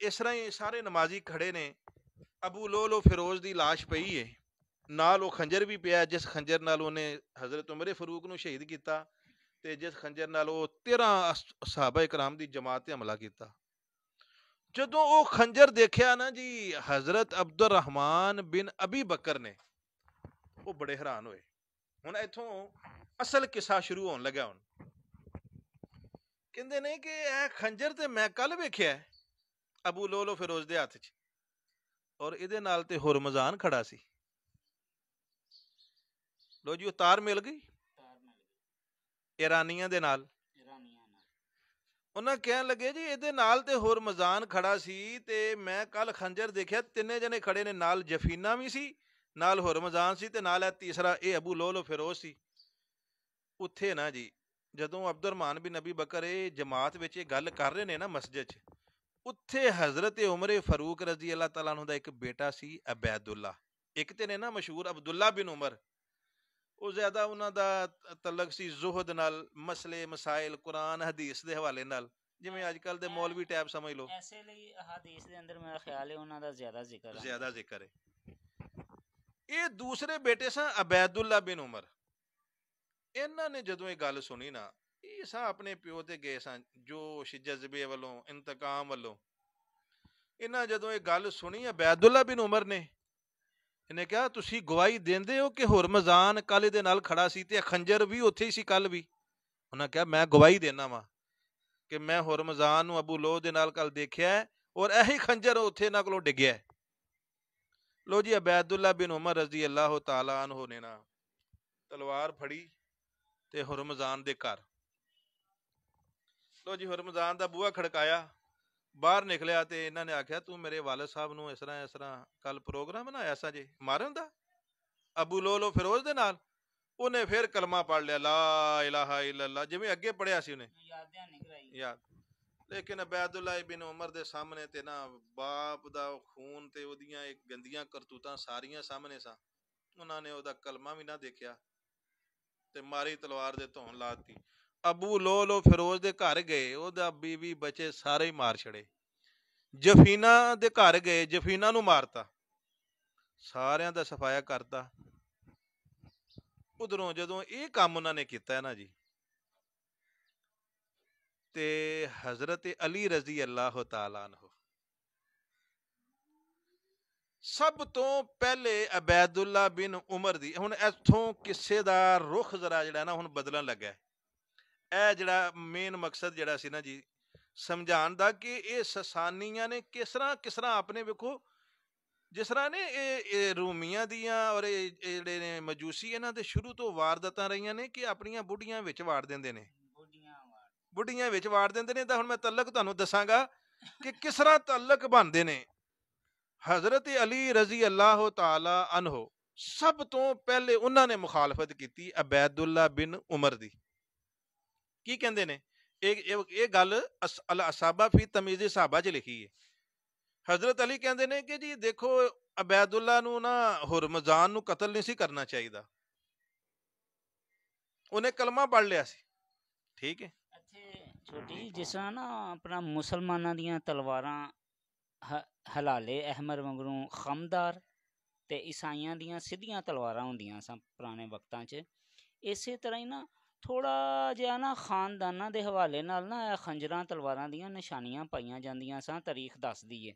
ਇਸ ਤਰ੍ਹਾਂ ਹੀ ਸਾਰੇ ਨਮਾਜ਼ੀ ਖੜੇ ਨੇ ਅਬੂ ਲੋਲੋ ਫਿਰੋਜ਼ ਦੀ লাশ ਪਈ ਏ ਨਾਲ ਉਹ ਖੰਜਰ ਵੀ ਪਿਆ ਜਿਸ ਖੰਜਰ ਨਾਲ ਉਹਨੇ ਹਜ਼ਰਤ ਉਮਰ ਫਾਰੂਕ ਨੂੰ ਸ਼ਹੀਦ ਕੀਤਾ ਤੇ ਜਿਸ ਖੰਜਰ ਨਾਲ ਉਹ 13 ਸਾਹਬਾ ਇਕਰਾਮ ਦੀ ਜਮਾਤ ਤੇ ਹਮਲਾ ਕੀਤਾ ਜਦੋਂ ਉਹ ਖੰਜਰ ਦੇਖਿਆ ਨਾ ਜੀ ਹਜ਼ਰਤ ਅਬਦੁਰ ਰਹਿਮਾਨ ਬਿਨ ਅਬੀ ਬਕਰ ਨੇ ਉਹ ਬੜੇ ਹੈਰਾਨ ਹੋਏ ਹੁਣ ਇਥੋਂ ਅਸਲ ਕਿਸਾ ਸ਼ੁਰੂ ਹੋਣ ਲੱਗਾ ਹੁਣ ਕਹਿੰਦੇ ਨੇ ਕਿ ਇਹ ਖੰਜਰ ਤੇ ਮੈਂ ਕੱਲ ਵੇਖਿਆ ਅਬੂ ਲੋਲੋ ਫਿਰੋਜ਼ ਦੇ ਹੱਥ 'ਚ ਔਰ ਇਹਦੇ ਨਾਲ ਤੇ ਮਜ਼ਾਨ ਖੜਾ ਸੀ ਲੋ ਜੀ ਉਤਾਰ ਮਿਲ ਗਈ ਇਰਾਨੀਆਂ ਦੇ ਨਾਲ ਉਹਨਾਂ ਕਹਿਣ ਲੱਗੇ ਜੀ ਇਹਦੇ ਨਾਲ ਤੇ ਹੋਰ ਮਜ਼ਾਨ ਖੜਾ ਸੀ ਤੇ ਮੈਂ ਕੱਲ ਖੰਜਰ ਦੇਖਿਆ ਤਿੰਨੇ ਜਣੇ ਖੜੇ ਨੇ ਨਾਲ ਜਫੀਨਾ ਵੀ ਸੀ ਨਾਲ ਹੋਰ ਮਜ਼ਾਨ ਸੀ ਤੇ ਨਾਲ ਇਹ ਤੀਸਰਾ ਇਹ ਅਬੂ ਲੋਲੋ ਫਿਰੋਜ਼ ਸੀ ਉੱਥੇ ਨਾ ਜੀ ਜਦੋਂ ਅਬਦੁਰਮਾਨ ਬਿਨ ਨਬੀ ਬਕਰ ਇਹ ਜਮਾਤ ਵਿੱਚ ਇਹ ਗੱਲ ਕਰ ਰਹੇ ਨੇ ਨਾ ਮਸਜਿਦ 'ਚ ਉੱਥੇ ਹਜ਼ਰਤ ਉਮਰ ਫਾਰੂਕ ਰਜ਼ੀ ਅੱਲਾਹ ਤਾਲਾ ਨੂੰ ਦਾ ਇੱਕ ਬੇਟਾ ਸੀ ਅਬੈਦੁੱਲਾ ਇੱਕ ਤੇ ਨੇ ਨਾ ਮਸ਼ਹੂਰ ਅਬਦੁੱਲਾ ਬਿਨ ਉਮਰ ਉਹ ਜ਼ਿਆਦਾ ਉਹਨਾਂ ਦਾ ਤਲਕ ਸੀ ਜ਼ੁਹਦ ਨਾਲ ਮਸਲੇ ਮਸਾਇਲ ਕੁਰਾਨ ਹਦੀਸ ਦੇ ਹਵਾਲੇ ਨਾਲ ਜਿਵੇਂ ਅੱਜ ਕੱਲ ਦੇ ਮੌਲਵੀ ਟਾਈਪ ਸਮਝ ਲਓ ਐਸੇ ਲਈ ਹਦੀਸ ਦੇ ਅੰਦਰ ਮੇਰਾ ਖਿਆਲ ਹੈ ਉਹਨਾਂ ਦਾ ਜ਼ਿਆਦਾ ਜ਼ਿਕਰ ਹੈ ਜ਼ਿਆਦਾ ਜ਼ਿਕਰ ਹੈ ਇਹ ਦੂਸਰੇ ਬੇਟੇ ਸਾਂ ਅਬੈਦੁੱਲਾ ਬਿਨ ਉਮਰ ਇਹਨਾਂ ਨੇ ਜਦੋਂ ਇਹ ਗੱਲ ਸੁਣੀ ਨਾ ਇਹ ਸਾਂ ਆਪਣੇ ਪਿਓ ਤੇ ਗਏ ਸਾਂ ਜੋਸ਼ ਜਜ਼ਬੇ ਵੱਲੋਂ ਇੰਤਕਾਮ ਵੱਲੋਂ ਇਹਨਾਂ ਜਦੋਂ ਇਹ ਗੱਲ ਸੁਣੀ ਅਬੈਦੁੱਲਾ ਬਿਨ ਉਮਰ ਨੇ ਇਹਨੇ ਕਿਹਾ ਤੁਸੀਂ ਗਵਾਹੀ ਦਿੰਦੇ ਹੋ ਕਿ ਹਰਮਜ਼ਾਨ ਕੱਲ ਇਹਦੇ ਨਾਲ ਖੜਾ ਸੀ ਤੇ ਖੰਜਰ ਵੀ ਉੱਥੇ ਸੀ ਕੱਲ ਵੀ ਉਹਨਾਂ ਕਿਹਾ ਮੈਂ ਗਵਾਹੀ ਦੇਣਾ ਵਾਂ ਕਿ ਮੈਂ ਹਰਮਜ਼ਾਨ ਨੂੰ ਅਬੂ ਲੋਹ ਦੇ ਨਾਲ ਕੱਲ ਦੇਖਿਆ ਔਰ ਇਹੀ ਖੰਜਰ ਉੱਥੇ ਇਹਨਾਂ ਕੋਲੋਂ ਡਿੱਗਿਆ ਲੋ ਜੀ ਅਬੈਦੁੱਲਾ ਬਿਨ ਉਮਰ ਰਜ਼ੀ ਅੱਲਾਹੁ ਤਾਲਾ ਅਨਹੁ ਨੇ ਨਾ ਤਲਵਾਰ ਫੜੀ ਤੇ ਹਰਮਜ਼ਾਨ ਦੇ ਘਰ ਲੋ ਜੀ ਹਰਮਜ਼ਾਨ ਦਾ ਬੂਹਾ ਖੜਕਾਇਆ ਬਾਹਰ ਨਿਕਲਿਆ ਤੇ ਇਹਨਾਂ ਨੇ ਆਖਿਆ ਤੂੰ ਮੇਰੇ ਵਾਲਦ ਸਾਹਿਬ ਨੂੰ ਇਸ ਤਰ੍ਹਾਂ ਇਸ ਤਰ੍ਹਾਂ ਕੱਲ ਪ੍ਰੋਗਰਾਮ ਬਣਾਇਆ ਸਾਂ ਜੇ ਮਾਰਨ ਦਾ ਅਬੂ ਲੋਲੋ ਫਿਰੋਜ਼ ਦੇ ਨਾਲ ਉਹਨੇ ਫਿਰ ਕਲਮਾ ਪੜ ਲਿਆ ਲਾ ਇਲਾਹਾ ਇਲੱਲਾ ਜਿਵੇਂ ਅੱਗੇ ਪੜਿਆ ਸੀ ਉਹਨੇ ਯਾਦ ਧਿਆਨ ਨਹੀਂ ਕਰਾਈ ਯਾਦ ਲੇਕਿਨ ਅਬਦੁੱਲਾ ਇਬਨ ਉਮਰ ਦੇ ਸਾਹਮਣੇ ਤੇ ਨਾ ਬਾਪ ਦਾ ਖੂਨ ਤੇ ਉਹਦੀਆਂ ਇੱਕ ਗੰਦੀਆਂ ਕਰਤੂਤਾਂ ਸਾਰੀਆਂ ਸਾਹਮਣੇ ਸਾਂ ਉਹਨਾਂ ਨੇ ਉਹਦਾ ਕਲਮਾ ਵੀ ਨਾ ਦੇਖਿਆ ਤੇ ਮਾਰੀ ਤਲਵਾਰ ਦੇ ਧੌਣ ਲਾਤੀ ਅਬੂ ਲੋ ਲੋ ਫਿਰੋਜ਼ ਦੇ ਘਰ ਗਏ ਉਹਦਾ ਬੀਵੀ ਬੱਚੇ ਸਾਰੇ ਹੀ ਮਾਰ ਛੜੇ ਜਫੀਨਾ ਦੇ ਘਰ ਗਏ ਜਫੀਨਾ ਨੂੰ ਮਾਰਤਾ ਸਾਰਿਆਂ ਦਾ ਸਫਾਇਆ ਕਰਤਾ ਉਧਰੋਂ ਜਦੋਂ ਇਹ ਕੰਮ ਉਹਨਾਂ ਨੇ ਕੀਤਾ ਹੈ ਨਾ ਜੀ ਤੇ حضرت ਅਲੀ ਰਜ਼ੀ ਅੱਲਾਹ ਤਾਲਾ ਅਨਹੁ ਸਭ ਤੋਂ ਪਹਿਲੇ ਅਬੈਦੁੱਲਾ ਬਿਨ ਉਮਰ ਦੀ ਹੁਣ ਇੱਥੋਂ ਕਿਸੇ ਦਾ ਰੁਖ ਜ਼ਰਾ ਜਿਹੜਾ ਨਾ ਹੁਣ ਬਦਲਣ ਲੱਗਾ ਹੈ ਇਹ ਜਿਹੜਾ ਮੇਨ ਮਕਸਦ ਜਿਹੜਾ ਸੀ ਨਾ ਜੀ ਸਮਝਾਣ ਦਾ ਕਿ ਇਹ ਸਸਾਨੀਆਂ ਨੇ ਕਿਸ ਤਰ੍ਹਾਂ ਕਿਸ ਤਰ੍ਹਾਂ ਆਪਣੇ ਵੇਖੋ ਜਿਸ ਤਰ੍ਹਾਂ ਨੇ ਇਹ ਰੂਮੀਆਂ ਦੀਆਂ ਔਰ ਇਹ ਜਿਹੜੇ ਨੇ ਮਜੂਸੀ ਇਹਨਾਂ ਦੇ ਸ਼ੁਰੂ ਤੋਂ ਵਾਰਦਾਤਾਂ ਰਹੀਆਂ ਨੇ ਕਿ ਆਪਣੀਆਂ ਬੁੱਢੀਆਂ ਵਿੱਚ ਵਾਰ ਦਿੰਦੇ ਨੇ ਬੁੱਢੀਆਂ ਵਿੱਚ ਵਾਰ ਦਿੰਦੇ ਨੇ ਤਾਂ ਹੁਣ ਮੈਂ ਤਲਕ ਤੁਹਾਨੂੰ ਦੱਸਾਂਗਾ ਕਿ ਕਿਸ ਤਰ੍ਹਾਂ ਤਲਕ ਬਣਦੇ ਨੇ حضرت ਅਲੀ ਰਜ਼ੀ ਅੱਲਾਹ ਤਾਲਾ ਅਨਹੁ ਸਭ ਤੋਂ ਪਹਿਲੇ ਉਹਨਾਂ ਨੇ ਮੁਖਾਲਫਤ ਕੀਤੀ ਅਬੈਦੁੱਲਾ ਬਿਨ ਉਮਰ ਦੀ ਕੀ ਕਹਿੰਦੇ ਨੇ ਇਹ ਇਹ ਗੱਲ ਅਲ ਅਸਾਬਾ ਫੀ ਤਮੀਜ਼ ਸਾਹਬਾ 'ਚ ਲਿਖੀ ਹੈ ਹਜ਼ਰਤ ਅਲੀ ਕਹਿੰਦੇ ਨੇ ਕਿ ਜੀ ਦੇਖੋ ਅਬੈਦੁੱਲਾ ਨੂੰ ਨਾ ਹਰਮਜ਼ਾਨ ਨੂੰ ਕਤਲ ਨਹੀਂ ਸੀ ਕਰਨਾ ਚਾਹੀਦਾ ਉਹਨੇ ਕਲਮਾ ਪੜ ਲਿਆ ਸੀ ਠੀਕ ਹੈ ਛੋਟੀ ਜਿਸ ਤਰ੍ਹਾਂ ਨਾ ਆਪਣਾ ਮੁਸਲਮਾਨਾਂ ਦੀਆਂ ਤਲਵਾਰਾਂ ਹਲਾਲੇ ਅਹਿਮਰ ਵੰਗਰੂ ਖਮਦਾਰ ਤੇ ਈਸਾਈਆਂ ਦੀਆਂ ਸਿੱਧੀਆਂ ਤਲਵਾਰਾਂ ਹੁੰਦੀਆਂ ਸਨ ਪੁਰਾਣੇ ਵਕਤਾਂ 'ਚ ਇਸੇ ਤਰ੍ਹਾਂ ਹੀ ਨਾ ਥੋੜਾ ਜਿਹਾ ਨਾ ਖਾਨਦਾਨਾਂ ਦੇ ਹਵਾਲੇ ਨਾਲ ਨਾ ਇਹ ਖੰਜਰਾਂ ਤਲਵਾਰਾਂ ਦੀਆਂ ਨਿਸ਼ਾਨੀਆਂ ਪਾਈਆਂ ਜਾਂਦੀਆਂ ਸਾਂ ਤਾਰੀਖ ਦੱਸਦੀ ਏ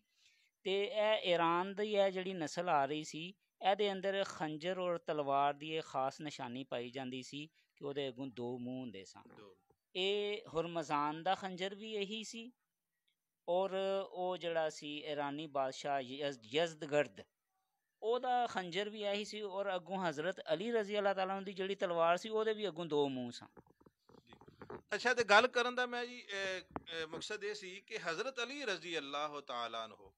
ਤੇ ਇਹ ਈਰਾਨ ਦੀ ਇਹ ਜਿਹੜੀ نسل ਆ ਰਹੀ ਸੀ ਇਹਦੇ ਅੰਦਰ ਖੰਜਰ ਔਰ ਤਲਵਾਰ ਦੀ ਇਹ ਖਾਸ ਨਿਸ਼ਾਨੀ ਪਾਈ ਜਾਂਦੀ ਸੀ ਕਿ ਉਹਦੇ ਅਗੋਂ ਦੋ ਮੂੰਹ ਹੁੰਦੇ ਸਨ ਇਹ ਹਰਮਜ਼ਾਨ ਦਾ ਖੰਜਰ ਵੀ ਇਹੀ ਸੀ ਔਰ ਉਹ ਜਿਹੜਾ ਸੀ ਈਰਾਨੀ ਬਾਦਸ਼ਾਹ ਯਜ਼ਦਗਰਦ ਉਹਦਾ ਖੰਜਰ ਵੀ ਆਹੀ ਸੀ ਔਰ ਅੱਗੋਂ ਹਜ਼ਰਤ ਅਲੀ ਰਜ਼ੀ ਅੱਲਾਹ ਤਾਲਾ ਦੀ ਜਿਹੜੀ ਤਲਵਾਰ ਸੀ ਉਹਦੇ ਵੀ ਅੱਗੋਂ ਦੋ ਮੂੰਹ ਸਨ ਅੱਛਾ ਤੇ ਗੱਲ ਕਰਨ ਦਾ ਮੈਂ ਜੀ ਮਕਸਦ ਇਹ ਸੀ ਕਿ ਹਜ਼ਰਤ ਅਲੀ ਰਜ਼ੀ ਅੱਲਾਹ ਤਾਲਾ ਨੂੰ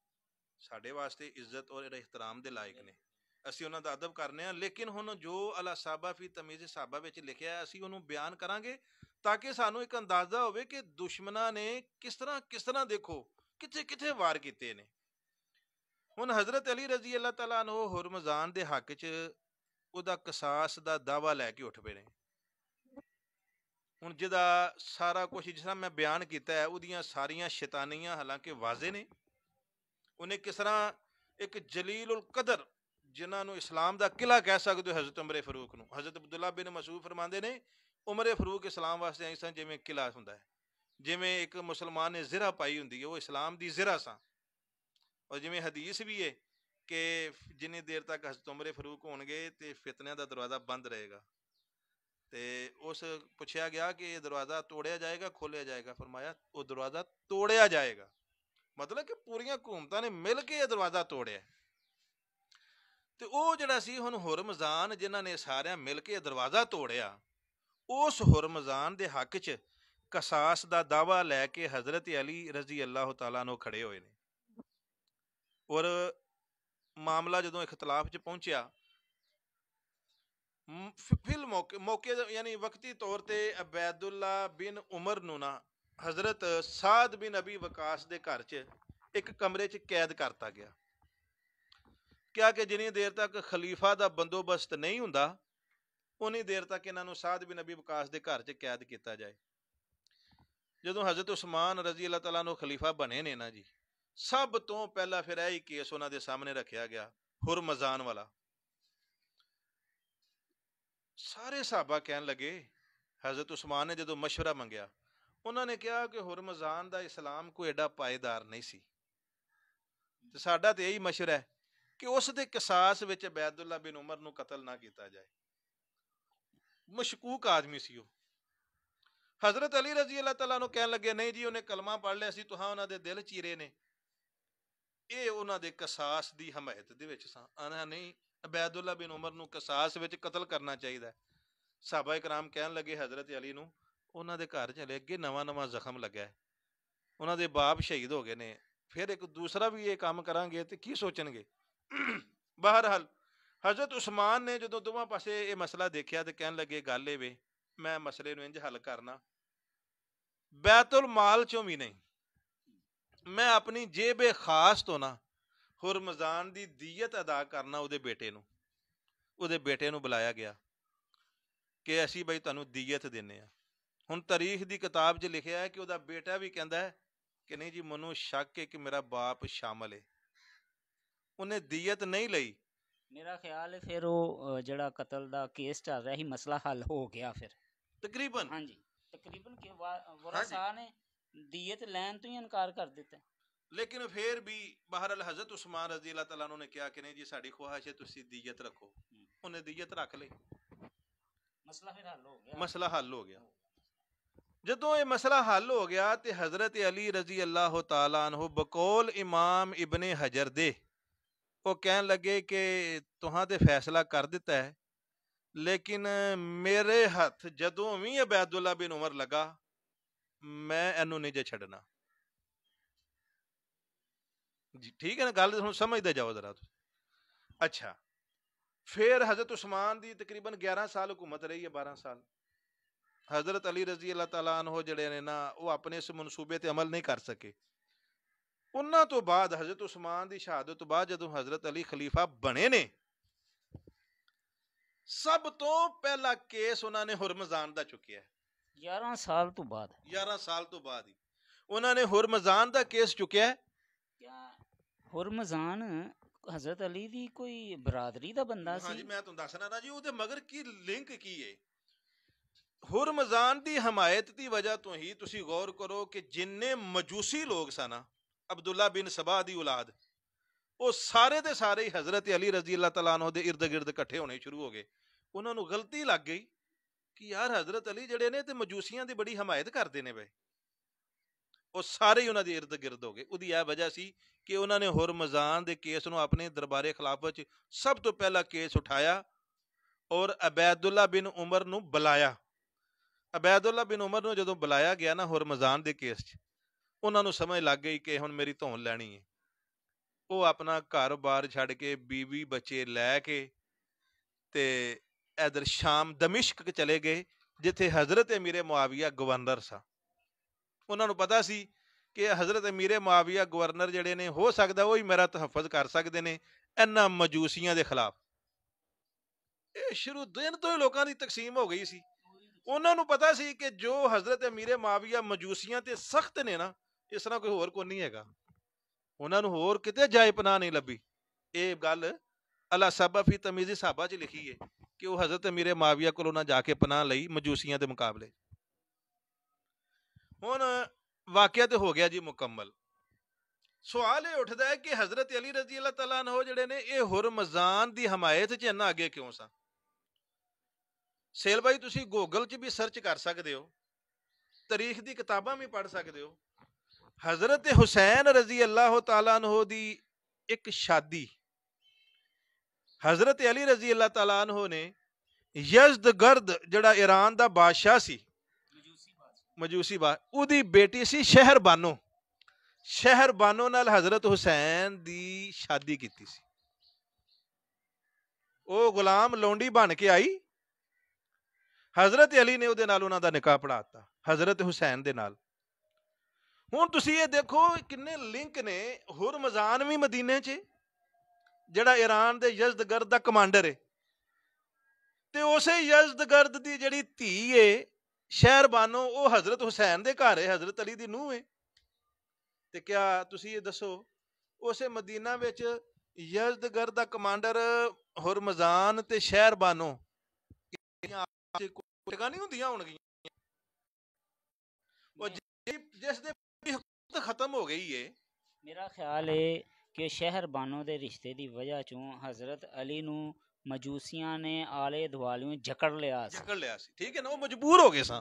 ਸਾਡੇ ਵਾਸਤੇ ਇੱਜ਼ਤ ਔਰ ਇਹਤਰਾਮ ਦੇ ਲਾਇਕ ਨੇ ਅਸੀਂ ਉਹਨਾਂ ਦਾ ਅਦਬ ਕਰਨੇ ਆ ਲੇਕਿਨ ਹੁਣ ਜੋ ਅਲਾ ਸਾਬਾ ਫੀ ਤਮੀਜ਼ ਸਾਬਾ ਵਿੱਚ ਲਿਖਿਆ ਅਸੀਂ ਉਹਨੂੰ ਬਿਆਨ ਕਰਾਂਗੇ ਤਾਂ ਕਿ ਸਾਨੂੰ ਇੱਕ ਅੰਦਾਜ਼ਾ ਹੋਵੇ ਕਿ ਦੁਸ਼ਮਨਾ ਨੇ ਕਿਸ ਤਰ੍ਹਾਂ ਕਿਸ ਤਰ੍ਹਾਂ ਦੇਖੋ ਕਿੱਥੇ ਕਿੱਥੇ ਵਾਰ ਕੀਤੇ ਨੇ ਹੁਣ حضرت ਅਲੀ ਰਜ਼ੀ ਅੱਲਾਹ ਤਾਲਾ ਨੂੰ ਹੁਰਮਜ਼ਾਨ ਦੇ ਹੱਕ 'ਚ ਉਹਦਾ ਕਿਸਾਸ ਦਾ ਦਾਵਾ ਲੈ ਕੇ ਉੱਠ ਪਏ ਨੇ ਹੁਣ ਜਿਹਦਾ ਸਾਰਾ ਕੁਝ ਜਿਸ ਤਰ੍ਹਾਂ ਮੈਂ ਬਿਆਨ ਕੀਤਾ ਹੈ ਉਹਦੀਆਂ ਸਾਰੀਆਂ ਸ਼ੈਤਾਨੀਆਂ ਹਾਲਾਂਕਿ ਵਾਜ਼ੇ ਨੇ ਉਹਨੇ ਕਿਸ ਤਰ੍ਹਾਂ ਇੱਕ ਜਲੀਲੁਲ ਕਦਰ ਜਿਨ੍ਹਾਂ ਨੂੰ ਇਸਲਾਮ ਦਾ ਕਿਲਾ ਕਹਿ ਸਕਦੇ ਹੋ ਹਜ਼ਰਤ ਉਮਰ ਫਰੂਕ ਨੂੰ ਹਜ਼ਰਤ ਅਬਦੁੱਲਾ ਬਿਨ ਮਸੂਦ ਫਰਮਾਉਂਦੇ ਨੇ ਉਮਰ ਫਰੂਕ ਇਸਲਾਮ ਵਾਸਤੇ ਐਸਾ ਜਿਵੇਂ ਕਿਲਾ ਹੁੰਦਾ ਹੈ ਜਿਵੇਂ ਇੱਕ ਮੁਸਲਮਾਨ ਨੇ ਜ਼ਿਰਾ ਪਾਈ ਹੁੰਦੀ ਹੈ ਉਹ ਇਸਲਾਮ ਦੀ ਜ਼ਿਰਾ ਸਾਂ ਔਰ ਜਿਵੇਂ ਹਦੀਸ ਵੀ ਹੈ ਕਿ ਜਿੰਨੀ ਦੇਰ ਤੱਕ ਹਜ਼ਰਤ ਉਮਰ ਫਰੂਕ ਹੋਣਗੇ ਤੇ ਫਿਤਨਿਆਂ ਦਾ ਦਰਵਾਜ਼ਾ ਬੰਦ ਰਹੇਗਾ ਤੇ ਉਸ ਪੁੱਛਿਆ ਗਿਆ ਕਿ ਇਹ ਦਰਵਾਜ਼ਾ ਤੋੜਿਆ ਜਾਏਗਾ ਖੋਲਿਆ ਜਾਏਗਾ فرمایا ਉਹ ਦਰਵਾਜ਼ਾ ਤੋੜਿਆ ਜਾਏਗਾ ਮਤਲਬ ਕਿ ਪੂਰੀਆਂ ਹਕੂਮਤਾਂ ਨੇ ਮਿਲ ਕੇ ਇਹ ਦਰਵਾਜ਼ਾ ਤੋੜਿਆ ਤੇ ਉਹ ਜਿਹੜਾ ਸੀ ਹੁਣ ਹੁਰਮਜ਼ਾਨ ਜਿਨ੍ਹਾਂ ਨੇ ਸਾਰਿਆਂ ਮਿਲ ਕੇ ਦਰਵਾਜ਼ਾ ਤੋੜਿਆ ਉਸ ਹੁਰਮਜ਼ਾਨ ਦੇ ਹੱਕ 'ਚ ਕਸਾਸ ਦਾ ਦਾਵਾ ਲੈ ਕੇ ਹਜ਼ਰਤ ਅਲੀ ਰਜ਼ੀ ਅੱਲਾਹੁ ਤਾਲਾ ਨੂੰ ਖੜੇ ਹੋਏ ਨੇ ਔਰ ਮਾਮਲਾ ਜਦੋਂ ਇਖਤਲਾਫ 'ਚ ਪਹੁੰਚਿਆ ਫਿਲ ਮੌਕੇ ਮੌਕੇ ਯਾਨੀ ਵਕਤੀ ਤੌਰ ਤੇ ਅਬੈਦੁੱਲਾ ਬਿਨ ਉਮਰ ਨੂੰ ਨਾ ਹਜ਼ਰਤ ਸਾਦ ਬਿਨ ਅਬੀ ਵਕਾਸ ਦੇ ਘਰ 'ਚ ਇੱਕ ਕਮਰੇ 'ਚ ਕੈਦ ਕਰਤਾ ਗਿਆ ਕਿਹਾ ਕਿ ਜਿੰਨੀ ਦੇਰ ਤੱਕ ਖਲੀਫਾ ਦਾ ਬੰਦੋਬਸਤ ਨਹੀਂ ਹੁੰਦਾ ਉਨੀ ਦੇਰ ਤੱਕ ਇਹਨਾਂ ਨੂੰ ਸਾਦ ਬਿਨ ਅਬੀ ਵਕਾਸ ਦੇ ਘਰ 'ਚ ਕੈਦ ਕੀਤਾ ਜਾਏ ਜਦੋਂ ਹਜ਼ਰਤ ਉਸਮਾਨ ਰਜ਼ੀ ਅੱਲਾਹ ਤਾਲਾ ਨੂੰ ਖਲੀਫਾ ਬਣੇ ਨੇ ਨਾ ਜੀ ਸਭ ਤੋਂ ਪਹਿਲਾਂ ਫਿਰ ਇਹ ਕੇਸ ਉਹਨਾਂ ਦੇ ਸਾਹਮਣੇ ਰੱਖਿਆ ਗਿਆ ਹੁਰਮਜ਼ਾਨ ਵਾਲਾ ਸਾਰੇ ਸਾਹਬਾ ਕਹਿਣ ਲੱਗੇ ਹਜ਼ਰਤ ਉਸਮਾਨ ਨੇ ਜਦੋਂ مشورہ ਮੰਗਿਆ ਉਹਨਾਂ ਨੇ ਕਿਹਾ ਕਿ ਹੁਰਮਜ਼ਾਨ ਦਾ ਇਸਲਾਮ ਕੋਈ ਐਡਾ ਪਾਇਦਾਰ ਨਹੀਂ ਸੀ ਤੇ ਸਾਡਾ ਤੇ ਇਹੀ مشورہ ਹੈ ਕਿ ਉਸ ਦੇ ਕਿਸਾਸ ਵਿੱਚ ਬੈਦੁੱਲਾ ਬਿਨ ਉਮਰ ਨੂੰ ਕਤਲ ਨਾ ਕੀਤਾ ਜਾਏ ਮਸ਼ਕੂਕ ਆਦਮੀ ਸੀ ਉਹ ਹਜ਼ਰਤ ਅਲੀ رضی اللہ تعالی عنہ ਕਹਿਣ ਲੱਗੇ ਨਹੀਂ ਜੀ ਉਹਨੇ ਕਲਮਾ ਪੜ ਲਿਆ ਸੀ ਤੁਹਾਂ ਉਹਨਾਂ ਦੇ ਦਿਲ ਚੀਰੇ ਨੇ ਇਹ ਉਹਨਾਂ ਦੇ ਕਸਾਸ ਦੀ ਹਮਾਇਤ ਦੇ ਵਿੱਚ ਸਾਂ ਅਨਾ ਨਹੀਂ ਅਬੈਦੁੱਲਾ ਬਿਨ ਉਮਰ ਨੂੰ ਕਸਾਸ ਵਿੱਚ ਕਤਲ ਕਰਨਾ ਚਾਹੀਦਾ ਹੈ ਸਾਹਬਾ ਇਕਰਾਮ ਕਹਿਣ ਲੱਗੇ ਹਜ਼ਰਤ ਅਲੀ ਨੂੰ ਉਹਨਾਂ ਦੇ ਘਰ ਚਲੇ ਅੱਗੇ ਨਵਾਂ ਨਵਾਂ ਜ਼ਖਮ ਲੱਗਾ ਉਹਨਾਂ ਦੇ ਬਾਪ ਸ਼ਹੀਦ ਹੋ ਗਏ ਨੇ ਫਿਰ ਇੱਕ ਦੂਸਰਾ ਵੀ ਇਹ ਕੰਮ ਕਰਾਂਗੇ ਤੇ ਕੀ ਸੋਚਣਗੇ ਬਹਰਹਾਲ ਹਜ਼ਰਤ ਉਸਮਾਨ ਨੇ ਜਦੋਂ ਦੋਵਾਂ ਪਾਸੇ ਇਹ ਮਸਲਾ ਦੇਖਿਆ ਤੇ ਕਹਿਣ ਲੱਗੇ ਗੱਲ ਇਹ ਵੇ ਮੈਂ ਮਸਲੇ ਨੂੰ ਇੰਜ ਹੱਲ ਕਰਨਾ ਬੈਤੁਲ ਮਾਲ ਚੋਂ ਵੀ ਨਹੀਂ ਮੈਂ ਆਪਣੀ ਜੇਬੇ ਖਾਸ ਤੋਂ ਨਾ ਹਰਮਜ਼ਾਨ ਦੀ ਦੀਅਤ ਅਦਾ ਕਰਨਾ ਉਹਦੇ ਬੇਟੇ ਨੂੰ ਉਹਦੇ ਬੇਟੇ ਨੂੰ ਬੁਲਾਇਆ ਗਿਆ ਕਿ ਅਸੀਂ ਬਈ ਤੁਹਾਨੂੰ ਦੀਅਤ ਦਿੰਨੇ ਆ ਹੁਣ ਤਾਰੀਖ ਦੀ ਕਿਤਾਬ 'ਚ ਲਿਖਿਆ ਹੈ ਕਿ ਉਹਦਾ ਬੇਟਾ ਵੀ ਕਹਿੰਦਾ ਹੈ ਕਿ ਨਹੀਂ ਜੀ ਮਨੂੰ ਸ਼ੱਕ ਹੈ ਕਿ ਮੇਰਾ ਬਾਪ ਸ਼ਾਮਲ ਹੈ ਉਹਨੇ ਦੀਅਤ ਨਹੀਂ ਲਈ ਮੇਰਾ ਖਿਆਲ ਹੈ ਫਿਰ ਉਹ ਜਿਹੜਾ ਕਤਲ ਦਾ ਕੇਸ ਚੱਲ ਰਿਹਾ ਸੀ ਮਸਲਾ ਹੱਲ ਹੋ ਗਿਆ ਫਿਰ ਤਕਰੀਬਨ ਹਾਂਜੀ ਤਕਰੀਬਨ ਕਿ ਵਰਸਾ ਨੇ दीयत लैन तो ही इनकार कर दिता लेकिन फिर भी बहरल हजरत उस्मान रजी अल्लाह तला कहा कि नहीं जी साड़ी ख्वाहिश है तुसी दीयत रखो हम्म। उन्हें दीयत रख ली मसला फिर हल हो गया मसला हल हो गया जो ये मसला हल हो गया तो हज़रत अली रजी अल्लाह ਤਾਲਾ ਅਨਹੁ ਬਕੌਲ ਇਮਾਮ ਇਬਨ ਹਜਰ ਦੇ ਉਹ ਕਹਿਣ ਲੱਗੇ ਕਿ ਤੁਹਾਂ ਤੇ ਫੈਸਲਾ ਕਰ ਦਿੱਤਾ ਹੈ ਲੇਕਿਨ ਮੇਰੇ ਹੱਥ ਜਦੋਂ ਵੀ ਅਬੈਦੁੱਲਾ ਬਿਨ ਮੈਂ ਇਹਨੂੰ ਨਹੀਂ ਜੇ ਛੱਡਣਾ ਜੀ ਠੀਕ ਹੈ ਨਾ ਗੱਲ ਹੁਣ ਸਮਝਦੇ ਜਾਓ ਜ਼ਰਾ ਤੁਸੀਂ ਅੱਛਾ ਫਿਰ ਹਜ਼ਰਤ ਉਸਮਾਨ ਦੀ ਤਕਰੀਬਨ 11 ਸਾਲ ਹਕੂਮਤ ਰਹੀ ਹੈ 12 ਸਾਲ ਹਜ਼ਰਤ ਅਲੀ ਰਜ਼ੀ ਅੱਲਾਹ ਤਾਲਾ ਅਨਹੋ ਜਿਹੜੇ ਨੇ ਨਾ ਉਹ ਆਪਣੇ ਇਸ ਮਨਸੂਬੇ ਤੇ ਅਮਲ ਨਹੀਂ ਕਰ ਸਕੇ ਉਹਨਾਂ ਤੋਂ ਬਾਅਦ ਹਜ਼ਰਤ ਉਸਮਾਨ ਦੀ ਸ਼ਹਾਦਤ ਤੋਂ ਬਾਅਦ ਜਦੋਂ ਹਜ਼ਰਤ ਅਲੀ ਖਲੀਫਾ ਬਣੇ ਨੇ ਸਭ ਤੋਂ ਪਹਿਲਾ ਕੇਸ ਉਹਨਾਂ ਨੇ ਹਰਮਜ਼ਾਨ ਦਾ ਚੁੱਕਿਆ 11 ਸਾਲ ਤੋਂ ਬਾਅਦ 11 ਸਾਲ ਤੋਂ ਬਾਅਦ ਹੀ ਉਹਨਾਂ ਨੇ ਹੁਰਮਜ਼ਾਨ ਦਾ ਕੇਸ ਚੁੱਕਿਆ ਹੈ ਕਿਆ ਹੁਰਮਜ਼ਾਨ ਹਜ਼ਰਤ ਅਲੀ ਦੀ ਕੋਈ ਬਰਾਦਰੀ ਦਾ ਬੰਦਾ ਸੀ ਹਾਂਜੀ ਮੈਂ ਤੁਹਾਨੂੰ ਦੱਸਣਾ ਨਾ ਜੀ ਉਹਦੇ ਮਗਰ ਕੀ ਲਿੰਕ ਕੀ ਹੈ ਹੁਰਮਜ਼ਾਨ ਦੀ ਹਮਾਇਤ ਦੀ ਵਜ੍ਹਾ ਤੋਂ ਹੀ ਤੁਸੀਂ ਗੌਰ ਕਰੋ ਕਿ ਜਿੰਨੇ ਮਜੂਸੀ ਲੋਕ ਸਨ ਅਬਦੁੱਲਾ ਬਿਨ ਸਬਾ ਦੀ ਔਲਾਦ ਉਹ ਸਾਰੇ ਦੇ ਸਾਰੇ ਹਜ਼ਰਤ ਅਲੀ ਰਜ਼ੀ ਅੱਲਾਹ ਤਾਲਾ ਅਨਹੁ ਦੇ ird gird ਇਕੱਠੇ ਹੋਣੇ ਸ਼ੁਰੂ ਹੋ ਗਏ ਉਹਨਾਂ ਨੂੰ ਗਲਤੀ ਲੱਗ ਗਈ ਕਿ ਯਾਰ حضرت ਅਲੀ ਜਿਹੜੇ ਨੇ ਤੇ ਮਜੂਸੀਆਂ ਦੀ ਬੜੀ ਹਮਾਇਤ ਕਰਦੇ ਨੇ ਬਈ ਉਹ ਸਾਰੇ ਉਹਨਾਂ ਦੇ ird gird ਹੋ ਗਏ ਉਹਦੀ ਇਹ ਵਜ੍ਹਾ ਸੀ ਕਿ ਉਹਨਾਂ ਨੇ ਹਰਮਜ਼ਾਨ ਦੇ ਕੇਸ ਨੂੰ ਆਪਣੇ ਦਰਬਾਰੇ ਖਿਲਾਫ ਵਿੱਚ ਸਭ ਤੋਂ ਪਹਿਲਾ ਕੇਸ ਉਠਾਇਆ ਔਰ ਅਬੈਦੁੱਲਾ ਬਿਨ ਉਮਰ ਨੂੰ ਬੁਲਾਇਆ ਅਬੈਦੁੱਲਾ ਬਿਨ ਉਮਰ ਨੂੰ ਜਦੋਂ ਬੁਲਾਇਆ ਗਿਆ ਨਾ ਹਰਮਜ਼ਾਨ ਦੇ ਕੇਸ 'ਚ ਉਹਨਾਂ ਨੂੰ ਸਮਝ ਲੱਗ ਗਈ ਕਿ ਹੁਣ ਮੇਰੀ ਧੌਣ ਲੈਣੀ ਹੈ ਉਹ ਆਪਣਾ ਘਰ-ਬਾਰ ਛੱਡ ਕੇ ਬੀਵੀ ਬੱਚੇ ਲੈ ਕੇ ਤੇ ਇਧਰ ਸ਼ਾਮ ਦਮਿਸ਼ਕ ਚਲੇ ਗਏ ਜਿੱਥੇ ਹਜ਼ਰਤ ਅਮੀਰੇ ਮੁਆਵਿਆ ਗਵਰਨਰ ਸਾ ਉਹਨਾਂ ਨੂੰ ਪਤਾ ਸੀ ਕਿ ਹਜ਼ਰਤ ਅਮੀਰੇ ਮੁਆਵਿਆ ਗਵਰਨਰ ਜਿਹੜੇ ਨੇ ਹੋ ਸਕਦਾ ਉਹ ਹੀ ਮੇਰਾ ਤਹਫਜ਼ ਕਰ ਸਕਦੇ ਨੇ ਇਹਨਾਂ ਮਜੂਸੀਆਂ ਦੇ ਖਿਲਾਫ ਇਹ ਸ਼ੁਰੂ ਦਿਨ ਤੋਂ ਹੀ ਲੋਕਾਂ ਦੀ ਤਕਸੀਮ ਹੋ ਗਈ ਸੀ ਉਹਨਾਂ ਨੂੰ ਪਤਾ ਸੀ ਕਿ ਜੋ ਹਜ਼ਰਤ ਅਮੀਰੇ ਮੁਆਵਿਆ ਮਜੂਸੀਆਂ ਤੇ ਸਖਤ ਨੇ ਨਾ ਇਸ ਤਰ੍ਹਾਂ ਕੋਈ ਹੋਰ ਕੋ ਨਹੀਂ ਹੈਗਾ ਉਹਨਾਂ ਨੂੰ ਹੋਰ ਕਿਤੇ ਜਾਇ ਪਨਾਹ ਨਹੀਂ ਲੱਭੀ ਇਹ ਗੱਲ ਅਲਾ ਸਬਾ ਫੀ ਤਮੀਜ਼ੀ ਸਾਬਾ 'ਚ ਲਿਖੀ ਹੈ ਕਿ ਉਹ حضرت امیر ਮਾਵੀਆ ਕੋਲੋਂ ਨਾ ਜਾ ਕੇ ਪਨਾਹ ਲਈ ਮਜੂਸੀਆਂ ਦੇ ਮੁਕਾਬਲੇ ਹੁਣ ਵਾਕਿਆ ਤੇ ਹੋ ਗਿਆ ਜੀ ਮੁਕੰਮਲ ਸਵਾਲ ਇਹ ਉੱਠਦਾ ਹੈ ਕਿ حضرت ਅਲੀ ਰਜ਼ੀ ਅੱਲਾਹ ਤਾਲਾ عنہ ਜਿਹੜੇ ਨੇ ਇਹ ਹੁਰਮਜ਼ਾਨ ਦੀ ਹਮਾਇਤ 'ਚ ਇੰਨਾ ਅੱਗੇ ਕਿਉਂ ਸਨ ਸੇਲ ਭਾਈ ਤੁਸੀਂ ਗੂਗਲ 'ਚ ਵੀ ਸਰਚ ਕਰ ਸਕਦੇ ਹੋ ਤਾਰੀਖ ਦੀ ਕਿਤਾਬਾਂ ਵੀ ਪੜ੍ਹ ਸਕਦੇ ਹੋ حضرت ਹੁਸੈਨ ਰਜ਼ੀ ਅੱਲਾਹ ਤਾਲਾ عنہ ਦੀ ਇੱਕ ਸ਼ਾਦੀ ਹਜ਼ਰਤ ਅਲੀ ਰਜ਼ੀ ਅੱਲਾਹ ਤਾਲਾ ਅਨਹੂ ਨੇ ਯਜ਼ਦਗਰਦ ਜਿਹੜਾ ਈਰਾਨ ਦਾ ਬਾਦਸ਼ਾਹ ਸੀ ਮਜੂਸੀ ਬਾ ਉਹਦੀ ਬੇਟੀ ਸੀ ਸ਼ਹਿਰਬਾਨੋ ਸ਼ਹਿਰਬਾਨੋ ਨਾਲ ਹਜ਼ਰਤ ਹੁਸੈਨ ਦੀ ਸ਼ਾਦੀ ਕੀਤੀ ਸੀ ਉਹ ਗੁਲਾਮ ਲੌਂਡੀ ਬਣ ਕੇ ਆਈ ਹਜ਼ਰਤ ਅਲੀ ਨੇ ਉਹਦੇ ਨਾਲ ਉਹਨਾਂ ਦਾ ਨਿਕਾਹ ਪੜਾਤਾ ਹਜ਼ਰਤ ਹੁਸੈਨ ਦੇ ਨਾਲ ਹੁਣ ਤੁਸੀਂ ਇਹ ਦੇਖੋ ਕਿੰਨੇ ਲਿੰਕ ਨੇ ਹੁਰਮਜ਼ਾਨ ਵੀ ਮਦੀਨੇ 'ਚ ਜਿਹੜਾ ਈਰਾਨ ਦੇ ਯਜ਼ਦਗਰਦ ਦਾ ਕਮਾਂਡਰ ਹੈ ਤੇ ਉਸੇ ਯਜ਼ਦਗਰਦ ਦੀ ਜਿਹੜੀ ਧੀ ਏ ਸ਼ਹਿਰਬਾਨੋ ਉਹ ਹਜ਼ਰਤ ਹੁਸੈਨ ਦੇ ਘਰ ਹੈ ਹਜ਼ਰਤ ਅਲੀ ਦੀ ਨੂੰਹ ਹੈ ਤੇ ਕਿਆ ਤੁਸੀਂ ਇਹ ਦੱਸੋ ਉਸੇ ਮਦੀਨਾ ਵਿੱਚ ਯਜ਼ਦਗਰਦ ਦਾ ਕਮਾਂਡਰ ਹਰਮਜ਼ਾਨ ਤੇ ਸ਼ਹਿਰਬਾਨੋ ਕੋਟਗਾ ਨਹੀਂ ਹੁੰਦੀਆਂ ਹੋਣਗੀਆਂ ਉਹ ਜਿਸ ਦੇ ਹਕੂਮਤ ਖਤਮ ਹੋ ਗਈ ਏ ਮੇਰਾ ਖਿਆਲ ਏ ਕਿ ਸ਼ਹਿਰ ਬਾਨੋ ਦੇ ਰਿਸ਼ਤੇ ਦੀ ਵਜ੍ਹਾ ਚੋਂ ਹਜ਼ਰਤ ਅਲੀ ਨੂੰ ਮਜੂਸੀਆਂ ਨੇ ਆਲੇ ਦੁਆਲਿਓਂ ਜਕੜ ਲਿਆ ਸੀ ਜਕੜ ਲਿਆ ਸੀ ਠੀਕ ਹੈ ਨਾ ਉਹ ਮਜਬੂਰ ਹੋ ਗਏ ਸਾਂ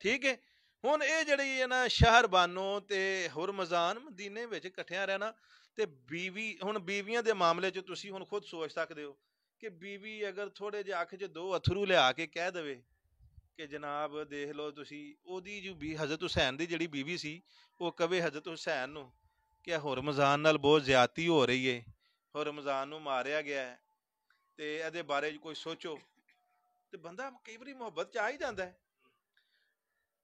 ਠੀਕ ਹੈ ਹੁਣ ਇਹ ਜਿਹੜੀ ਹੈ ਨਾ ਸ਼ਹਿਰ ਬਾਨੋ ਤੇ ਹਰਮਜ਼ਾਨ ਮਦੀਨੇ ਵਿੱਚ ਇਕੱਠਿਆਂ ਰਹਿਣਾ ਤੇ ਬੀਵੀ ਹੁਣ ਬੀਵੀਆਂ ਦੇ ਮਾਮਲੇ 'ਚ ਤੁਸੀਂ ਹੁਣ ਖੁਦ ਸੋਚ ਸਕਦੇ ਹੋ ਕਿ ਬੀਵੀ ਅਗਰ ਥੋੜੇ ਜਿਹਾ ਅੱਖ 'ਚ ਦੋ ਅਥਰੂ ਲਿਆ ਕੇ ਕਹਿ ਦੇਵੇ ਕਿ ਜਨਾਬ ਦੇਖ ਲਓ ਤੁਸੀਂ ਉਹਦੀ ਜੋ ਬੀ ਹਜ਼ਰਤ ਹੁਸੈਨ ਦੀ ਜਿਹੜੀ ਬੀਵੀ ਸੀ ਉਹ ਕਵੇ ਹਜ਼ਰਤ ਹੁਸੈਨ ਨੂੰ ਕਿ ਹੋਰ ਰਮਜ਼ਾਨ ਨਾਲ ਬਹੁਤ ਜ਼ਿਆਤੀ ਹੋ ਰਹੀ ਏ ਹੋ ਰਮਜ਼ਾਨ ਨੂੰ ਮਾਰਿਆ ਗਿਆ ਹੈ ਤੇ ਇਹਦੇ ਬਾਰੇ ਕੋਈ ਸੋਚੋ ਤੇ ਬੰਦਾ ਕਈ ਵਾਰੀ ਮੁਹੱਬਤ ਚ ਆ ਹੀ ਜਾਂਦਾ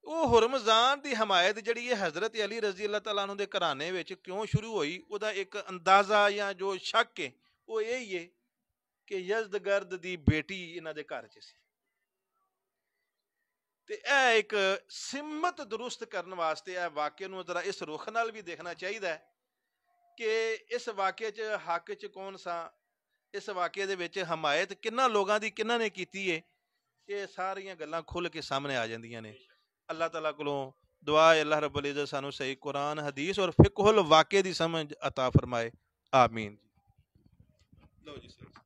ਉਹ ਹਰਮਜ਼ਾਨ ਦੀ ਹਮਾਇਤ ਜਿਹੜੀ ਹੈ ਹਜ਼ਰਤ ਅਲੀ ਰਜ਼ੀ ਅੱਲਾਹ ਤਾਲਾ ਨੂੰ ਦੇ ਘਰਾਣੇ ਵਿੱਚ ਕਿਉਂ ਸ਼ੁਰੂ ਹੋਈ ਉਹਦਾ ਇੱਕ ਅੰਦਾਜ਼ਾ ਜਾਂ ਜੋ ਸ਼ੱਕ ਹੈ ਉਹ ਇਹ ਹੀ ਹੈ ਕਿ ਯਜ਼ਦਗਰਦ ਦੀ ਬੇਟੀ ਇਹਨਾਂ ਦੇ ਘਰ 'ਚ ਸੀ ਤੇ ਇਹ ਇੱਕ ਸਿਮਤ ਦਰੁਸਤ ਕਰਨ ਵਾਸਤੇ ਇਹ ਵਾਕਿਆ ਨੂੰ ਜ਼ਰਾ ਇਸ ਰੁਖ ਨਾਲ ਵੀ ਦੇਖਣਾ ਚਾਹੀਦਾ ਹੈ ਕਿ ਇਸ ਵਾਕਿਆ 'ਚ ਹੱਕ 'ਚ ਕੌਣ ਸਾ ਇਸ ਵਾਕਿਆ ਦੇ ਵਿੱਚ ਹਮਾਇਤ ਕਿੰਨਾ ਲੋਕਾਂ ਦੀ ਕਿੰਨਾ ਨੇ ਕੀਤੀ ਏ ਇਹ ਸਾਰੀਆਂ ਗੱਲਾਂ ਖੁੱਲ ਕੇ ਸਾਹਮਣੇ ਆ ਜਾਂਦੀਆਂ ਨੇ ਅੱਲਾਹ ਤਾਲਾ ਕੋਲੋਂ ਦੁਆ ਹੈ ਅੱਲਾਹ ਰੱਬੁਲ ਇਜ਼ਤ ਸਾਨੂੰ ਸਹੀ ਕੁਰਾਨ ਹਦੀਸ ਔਰ ਫਿਕਹੁਲ ਵਾਕਿਆ ਦੀ ਸਮਝ عطا ਫਰਮਾਏ ਆਮੀਨ ਲਓ ਜੀ ਸਰ